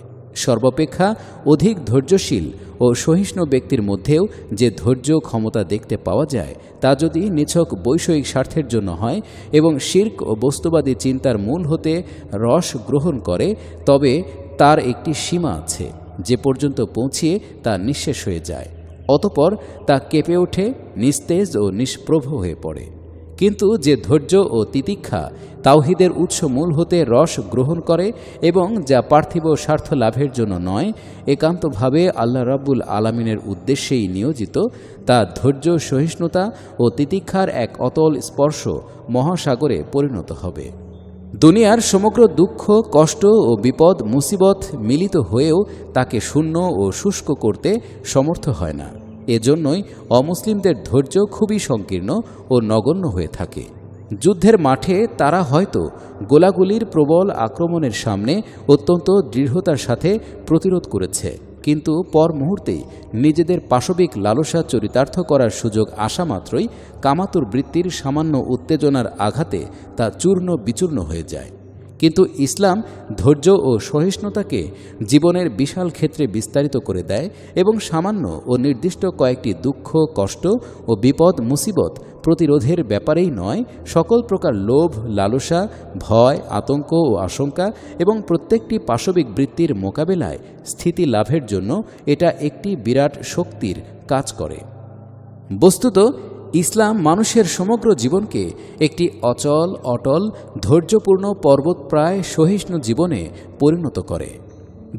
সর্বাপেক্ষা অধিক ধৈর্যশীল ও সহিষ্ণু ব্যক্তির মধ্যেও যে ধৈর্য ক্ষমতা দেখতে পাওয়া যায় তা যদি নিছক বৈষয়িক স্বার্থের জন্য হয় এবং শির্ক ও বস্তুবাদী চিন্তার মূল হতে রস গ্রহণ করে তবে তার একটি সীমা আছে যে পর্যন্ত পৌঁছিয়ে তা নিঃশেষ হয়ে যায় অতপর তা কেঁপে ওঠে নিস্তেজ ও নিষ্প্রভ হয়ে পড়ে কিন্তু যে ধৈর্য ও তিতিক্ষা তাওহিদের উৎস মূল হতে রস গ্রহণ করে এবং যা পার্থিব স্বার্থ লাভের জন্য নয় একান্তভাবে আল্লাহ রাব্বুল আলামিনের উদ্দেশ্যেই নিয়োজিত তা ধৈর্য সহিষ্ণুতা ও তিতিক্ষার এক অতল স্পর্শ মহাসাগরে পরিণত হবে দুনিয়ার সমগ্র দুঃখ কষ্ট ও বিপদ মুসিবত মিলিত হয়েও তাকে শূন্য ও শুষ্ক করতে সমর্থ হয় না এজন্যই অমুসলিমদের ধৈর্য খুবই সংকীর্ণ ও নগণ্য হয়ে থাকে যুদ্ধের মাঠে তারা হয়তো গোলাগুলির প্রবল আক্রমণের সামনে অত্যন্ত দৃঢ়তার সাথে প্রতিরোধ করেছে কিন্তু পর মুহূর্তেই নিজেদের পাশবিক লালসা চরিতার্থ করার সুযোগ আসা মাত্রই কামাতুর বৃত্তির সামান্য উত্তেজনার আঘাতে তা চূর্ণ বিচূর্ণ হয়ে যায় কিন্তু ইসলাম ধৈর্য ও সহিষ্ণুতাকে জীবনের বিশাল ক্ষেত্রে বিস্তারিত করে দেয় এবং সামান্য ও নির্দিষ্ট কয়েকটি দুঃখ কষ্ট ও বিপদ মুসিবত প্রতিরোধের ব্যাপারেই নয় সকল প্রকার লোভ লালসা ভয় আতঙ্ক ও আশঙ্কা এবং প্রত্যেকটি পাশবিক বৃত্তির মোকাবেলায় স্থিতি লাভের জন্য এটা একটি বিরাট শক্তির কাজ করে বস্তুত ইসলাম মানুষের সমগ্র জীবনকে একটি অচল অটল ধৈর্যপূর্ণ পর্বতপ্রায় সহিষ্ণু জীবনে পরিণত করে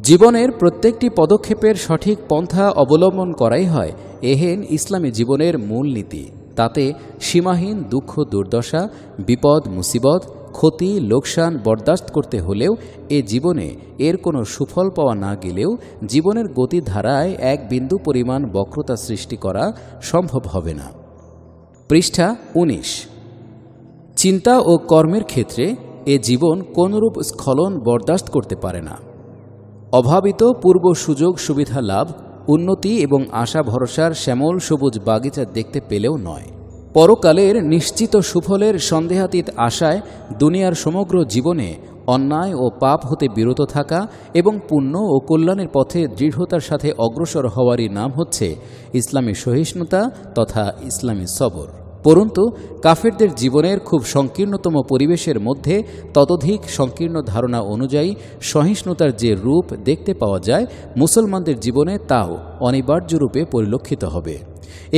জীবনের প্রত্যেকটি পদক্ষেপের সঠিক পন্থা অবলম্বন করাই হয় এহেন ইসলামী জীবনের মূল নীতি তাতে সীমাহীন দুঃখ দুর্দশা বিপদ মুসিবত ক্ষতি লোকসান বরদাস্ত করতে হলেও এ জীবনে এর কোনো সুফল পাওয়া না গেলেও জীবনের গতিধারায় এক বিন্দু পরিমাণ বক্রতা সৃষ্টি করা সম্ভব হবে না পৃষ্ঠা ১৯ চিন্তা ও কর্মের ক্ষেত্রে এ জীবন কোনরূপ স্খলন বরদাস্ত করতে পারে না অভাবিত পূর্ব সুযোগ সুবিধা লাভ উন্নতি এবং আশা ভরসার শ্যামল সবুজ বাগিচা দেখতে পেলেও নয় পরকালের নিশ্চিত সুফলের সন্দেহাতীত আশায় দুনিয়ার সমগ্র জীবনে অন্যায় ও পাপ হতে বিরত থাকা এবং পুণ্য ও কল্যাণের পথে দৃঢ়তার সাথে অগ্রসর হওয়ারই নাম হচ্ছে ইসলামী সহিষ্ণুতা তথা ইসলামী সবর পরন্তু কাফেরদের জীবনের খুব সংকীর্ণতম পরিবেশের মধ্যে ততোধিক সংকীর্ণ ধারণা অনুযায়ী সহিষ্ণুতার যে রূপ দেখতে পাওয়া যায় মুসলমানদের জীবনে তাও অনিবার্যরূপে পরিলক্ষিত হবে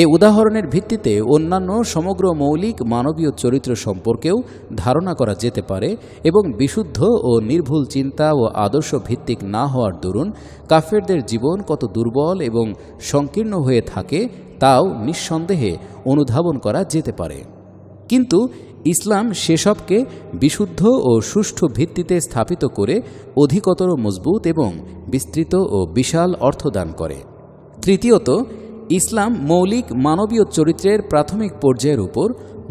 এই উদাহরণের ভিত্তিতে অন্যান্য সমগ্র মৌলিক মানবীয় চরিত্র সম্পর্কেও ধারণা করা যেতে পারে এবং বিশুদ্ধ ও নির্ভুল চিন্তা ও আদর্শ ভিত্তিক না হওয়ার দরুন কাফেরদের জীবন কত দুর্বল এবং সংকীর্ণ হয়ে থাকে তাও নিঃসন্দেহে অনুধাবন করা যেতে পারে কিন্তু ইসলাম সেসবকে বিশুদ্ধ ও সুষ্ঠু ভিত্তিতে স্থাপিত করে অধিকতর মজবুত এবং বিস্তৃত ও বিশাল অর্থদান করে তৃতীয়ত ইসলাম মৌলিক মানবীয় চরিত্রের প্রাথমিক পর্যায়ের উপর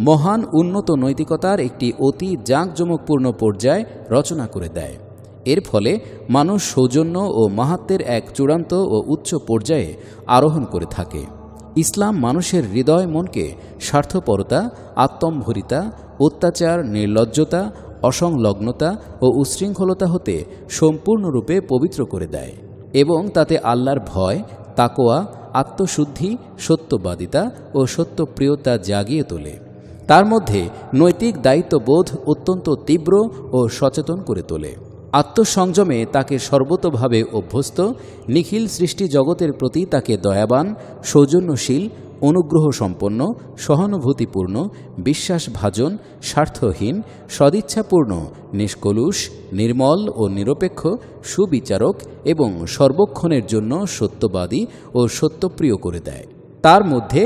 মহান উন্নত নৈতিকতার একটি অতি জাঁকজমকপূর্ণ পর্যায় রচনা করে দেয় এর ফলে মানুষ সৌজন্য ও মাহাত্মের এক চূড়ান্ত ও উচ্চ পর্যায়ে আরোহণ করে থাকে ইসলাম মানুষের হৃদয় মনকে স্বার্থপরতা আত্মম্ভরিতা অত্যাচার নির্লজ্জতা অসংলগ্নতা ও উশৃঙ্খলতা হতে সম্পূর্ণরূপে পবিত্র করে দেয় এবং তাতে আল্লাহর ভয় তাকোয়া আত্মশুদ্ধি সত্যবাদিতা ও সত্যপ্রিয়তা জাগিয়ে তোলে তার মধ্যে নৈতিক দায়িত্ববোধ অত্যন্ত তীব্র ও সচেতন করে তোলে আত্মসংযমে তাকে সর্বতভাবে অভ্যস্ত নিখিল সৃষ্টি জগতের প্রতি তাকে দয়াবান সৌজন্যশীল অনুগ্রহ সম্পন্ন সহানুভূতিপূর্ণ বিশ্বাসভাজন স্বার্থহীন সদিচ্ছাপূর্ণ নিষ্কলুষ নির্মল ও নিরপেক্ষ সুবিচারক এবং সর্বক্ষণের জন্য সত্যবাদী ও সত্যপ্রিয় করে দেয় তার মধ্যে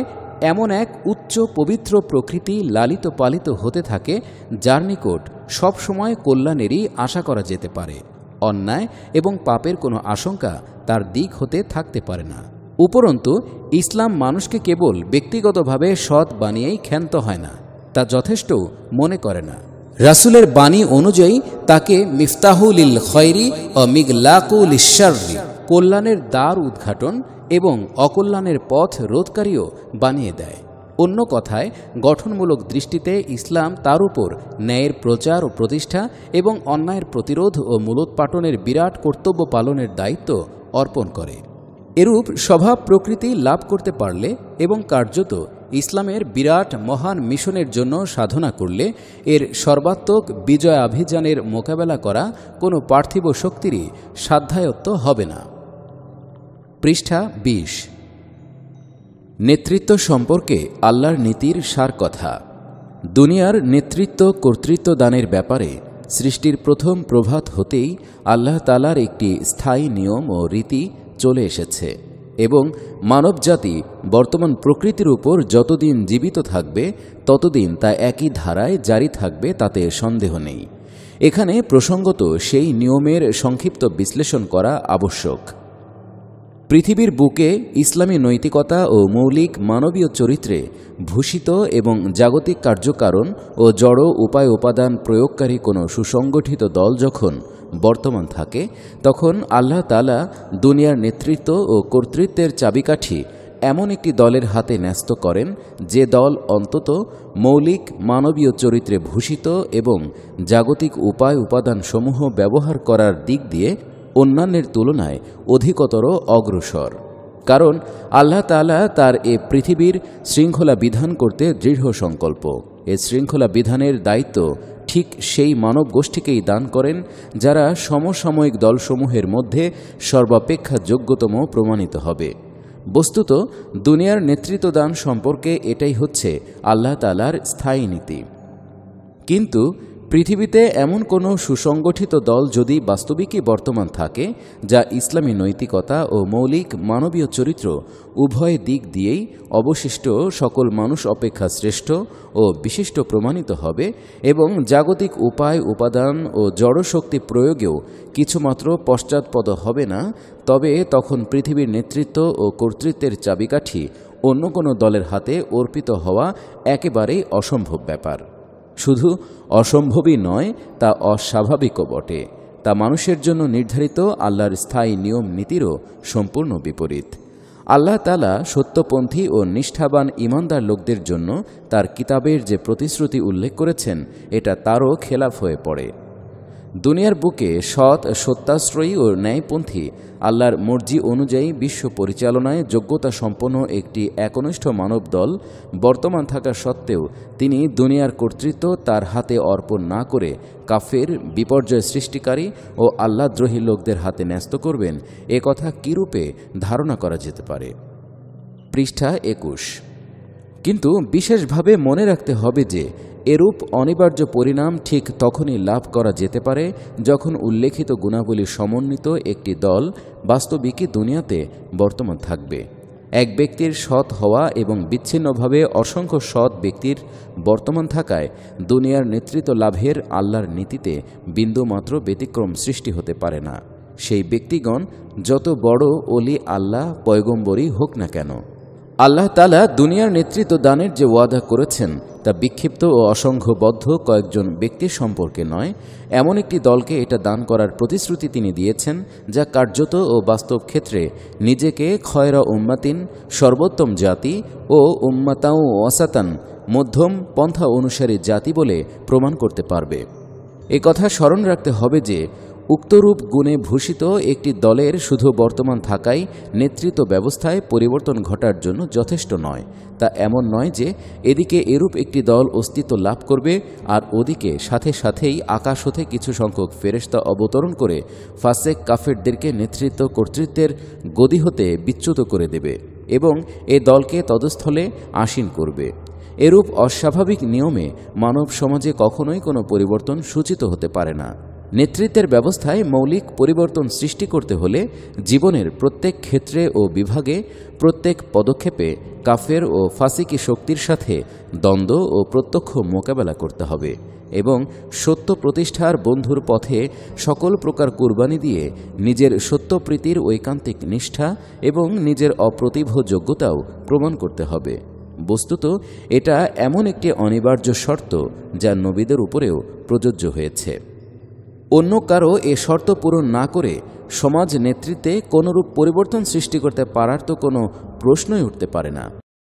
এমন এক উচ্চ পবিত্র প্রকৃতি লালিত পালিত হতে থাকে যার নিকট সবসময় কল্যাণেরই আশা করা যেতে পারে অন্যায় এবং পাপের কোনো আশঙ্কা তার দিক হতে থাকতে পারে না উপরন্তু ইসলাম মানুষকে কেবল ব্যক্তিগতভাবে সৎ বানিয়েই ক্ষান্ত হয় না তা যথেষ্ট মনে করে না রাসুলের বাণী অনুযায়ী তাকে ইল খয়রি ও মিগলাকুল ইশারি কল্যাণের দ্বার উদ্ঘাটন এবং অকল্যাণের পথ রোধকারীও বানিয়ে দেয় অন্য কথায় গঠনমূলক দৃষ্টিতে ইসলাম তার উপর ন্যায়ের প্রচার ও প্রতিষ্ঠা এবং অন্যায়ের প্রতিরোধ ও মূলোৎপাটনের বিরাট কর্তব্য পালনের দায়িত্ব অর্পণ করে এরূপ স্বভাব প্রকৃতি লাভ করতে পারলে এবং কার্যত ইসলামের বিরাট মহান মিশনের জন্য সাধনা করলে এর সর্বাত্মক বিজয়াভিযানের মোকাবেলা করা কোনো পার্থিব শক্তিরই সাধ্যায়ত্ত হবে না পৃষ্ঠা বিশ নেতৃত্ব সম্পর্কে আল্লাহর নীতির সার কথা দুনিয়ার নেতৃত্ব কর্তৃত্ব দানের ব্যাপারে সৃষ্টির প্রথম প্রভাত হতেই আল্লাহ তালার একটি স্থায়ী নিয়ম ও রীতি চলে এসেছে এবং মানবজাতি বর্তমান প্রকৃতির উপর যতদিন জীবিত থাকবে ততদিন তা একই ধারায় জারি থাকবে তাতে সন্দেহ নেই এখানে প্রসঙ্গত সেই নিয়মের সংক্ষিপ্ত বিশ্লেষণ করা আবশ্যক পৃথিবীর বুকে ইসলামী নৈতিকতা ও মৌলিক মানবীয় চরিত্রে ভূষিত এবং জাগতিক কার্যকারণ ও জড় উপায় উপাদান প্রয়োগকারী কোনো সুসংগঠিত দল যখন বর্তমান থাকে তখন আল্লাহ তালা দুনিয়ার নেতৃত্ব ও কর্তৃত্বের চাবিকাঠি এমন একটি দলের হাতে ন্যস্ত করেন যে দল অন্তত মৌলিক মানবীয় চরিত্রে ভূষিত এবং জাগতিক উপায় উপাদানসমূহ ব্যবহার করার দিক দিয়ে অন্যান্যের তুলনায় অধিকতর অগ্রসর কারণ আল্লাহ তালা তার এ পৃথিবীর শৃঙ্খলা বিধান করতে দৃঢ় সংকল্প এ শৃঙ্খলা বিধানের দায়িত্ব ঠিক সেই মানব গোষ্ঠীকেই দান করেন যারা সমসাময়িক দলসমূহের মধ্যে সর্বাপেক্ষা যোগ্যতম প্রমাণিত হবে বস্তুত দুনিয়ার নেতৃত্ব দান সম্পর্কে এটাই হচ্ছে আল্লাহ আল্লাহতালার স্থায়ী নীতি কিন্তু পৃথিবীতে এমন কোনো সুসংগঠিত দল যদি বাস্তবিকই বর্তমান থাকে যা ইসলামী নৈতিকতা ও মৌলিক মানবীয় চরিত্র উভয় দিক দিয়েই অবশিষ্ট সকল মানুষ অপেক্ষা শ্রেষ্ঠ ও বিশিষ্ট প্রমাণিত হবে এবং জাগতিক উপায় উপাদান ও জড়শক্তি প্রয়োগেও কিছুমাত্র পশ্চাৎপদ হবে না তবে তখন পৃথিবীর নেতৃত্ব ও কর্তৃত্বের চাবিকাঠি অন্য কোনো দলের হাতে অর্পিত হওয়া একেবারেই অসম্ভব ব্যাপার শুধু অসম্ভবই নয় তা অস্বাভাবিকও বটে তা মানুষের জন্য নির্ধারিত আল্লাহর স্থায়ী নিয়ম নীতিরও সম্পূর্ণ বিপরীত আল্লাহ তালা সত্যপন্থী ও নিষ্ঠাবান ইমানদার লোকদের জন্য তার কিতাবের যে প্রতিশ্রুতি উল্লেখ করেছেন এটা তারও খেলাফ হয়ে পড়ে দুনিয়ার বুকে সৎ সত্যাশ্রয়ী ও ন্যায়পন্থী আল্লাহর মর্জি অনুযায়ী বিশ্ব পরিচালনায় যোগ্যতা সম্পন্ন একটি একনিষ্ঠ মানব দল বর্তমান থাকা সত্ত্বেও তিনি দুনিয়ার কর্তৃত্ব তার হাতে অর্পণ না করে কাফের বিপর্যয় সৃষ্টিকারী ও আল্লাদ্রোহী লোকদের হাতে ন্যস্ত করবেন এ কথা কীরূপে ধারণা করা যেতে পারে পৃষ্ঠা একুশ কিন্তু বিশেষভাবে মনে রাখতে হবে যে এরূপ অনিবার্য পরিণাম ঠিক তখনই লাভ করা যেতে পারে যখন উল্লেখিত গুণাবলী সমন্বিত একটি দল বাস্তবিকই দুনিয়াতে বর্তমান থাকবে এক ব্যক্তির সৎ হওয়া এবং বিচ্ছিন্নভাবে অসংখ্য সৎ ব্যক্তির বর্তমান থাকায় দুনিয়ার নেতৃত্ব লাভের আল্লাহর নীতিতে বিন্দুমাত্র ব্যতিক্রম সৃষ্টি হতে পারে না সেই ব্যক্তিগণ যত বড় অলি আল্লাহ পয়গম্বরই হোক না কেন আল্লাহ তালা দুনিয়ার নেতৃত্ব দানের যে ওয়াদা করেছেন তা বিক্ষিপ্ত ও অসংঘবদ্ধ কয়েকজন ব্যক্তির সম্পর্কে নয় এমন একটি দলকে এটা দান করার প্রতিশ্রুতি তিনি দিয়েছেন যা কার্যত ও বাস্তব ক্ষেত্রে নিজেকে খয়রা উম্মাতিন সর্বোত্তম জাতি ও উম্মাতাও অসাতান মধ্যম পন্থা অনুসারী জাতি বলে প্রমাণ করতে পারবে এ কথা স্মরণ রাখতে হবে যে উক্তরূপ গুণে ভূষিত একটি দলের শুধু বর্তমান থাকাই নেতৃত্ব ব্যবস্থায় পরিবর্তন ঘটার জন্য যথেষ্ট নয় তা এমন নয় যে এদিকে এরূপ একটি দল অস্তিত্ব লাভ করবে আর ওদিকে সাথে সাথেই আকাশ হতে কিছু সংখ্যক ফেরেস্তা অবতরণ করে ফাসেক কাফেরদেরকে নেতৃত্ব কর্তৃত্বের গদি হতে বিচ্যুত করে দেবে এবং এ দলকে তদস্থলে আসীন করবে এরূপ অস্বাভাবিক নিয়মে মানব সমাজে কখনোই কোনো পরিবর্তন সূচিত হতে পারে না নেতৃত্বের ব্যবস্থায় মৌলিক পরিবর্তন সৃষ্টি করতে হলে জীবনের প্রত্যেক ক্ষেত্রে ও বিভাগে প্রত্যেক পদক্ষেপে কাফের ও ফাসিকি শক্তির সাথে দ্বন্দ্ব ও প্রত্যক্ষ মোকাবেলা করতে হবে এবং সত্য প্রতিষ্ঠার বন্ধুর পথে সকল প্রকার কুরবানি দিয়ে নিজের সত্যপ্রীতির ঐকান্তিক নিষ্ঠা এবং নিজের অপ্রতিভ যোগ্যতাও প্রমাণ করতে হবে বস্তুত এটা এমন একটি অনিবার্য শর্ত যা নবীদের উপরেও প্রযোজ্য হয়েছে অন্য কারো এ শর্ত পূরণ না করে সমাজ নেতৃত্বে কোনোরূপ পরিবর্তন সৃষ্টি করতে পারার তো কোনো প্রশ্নই উঠতে পারে না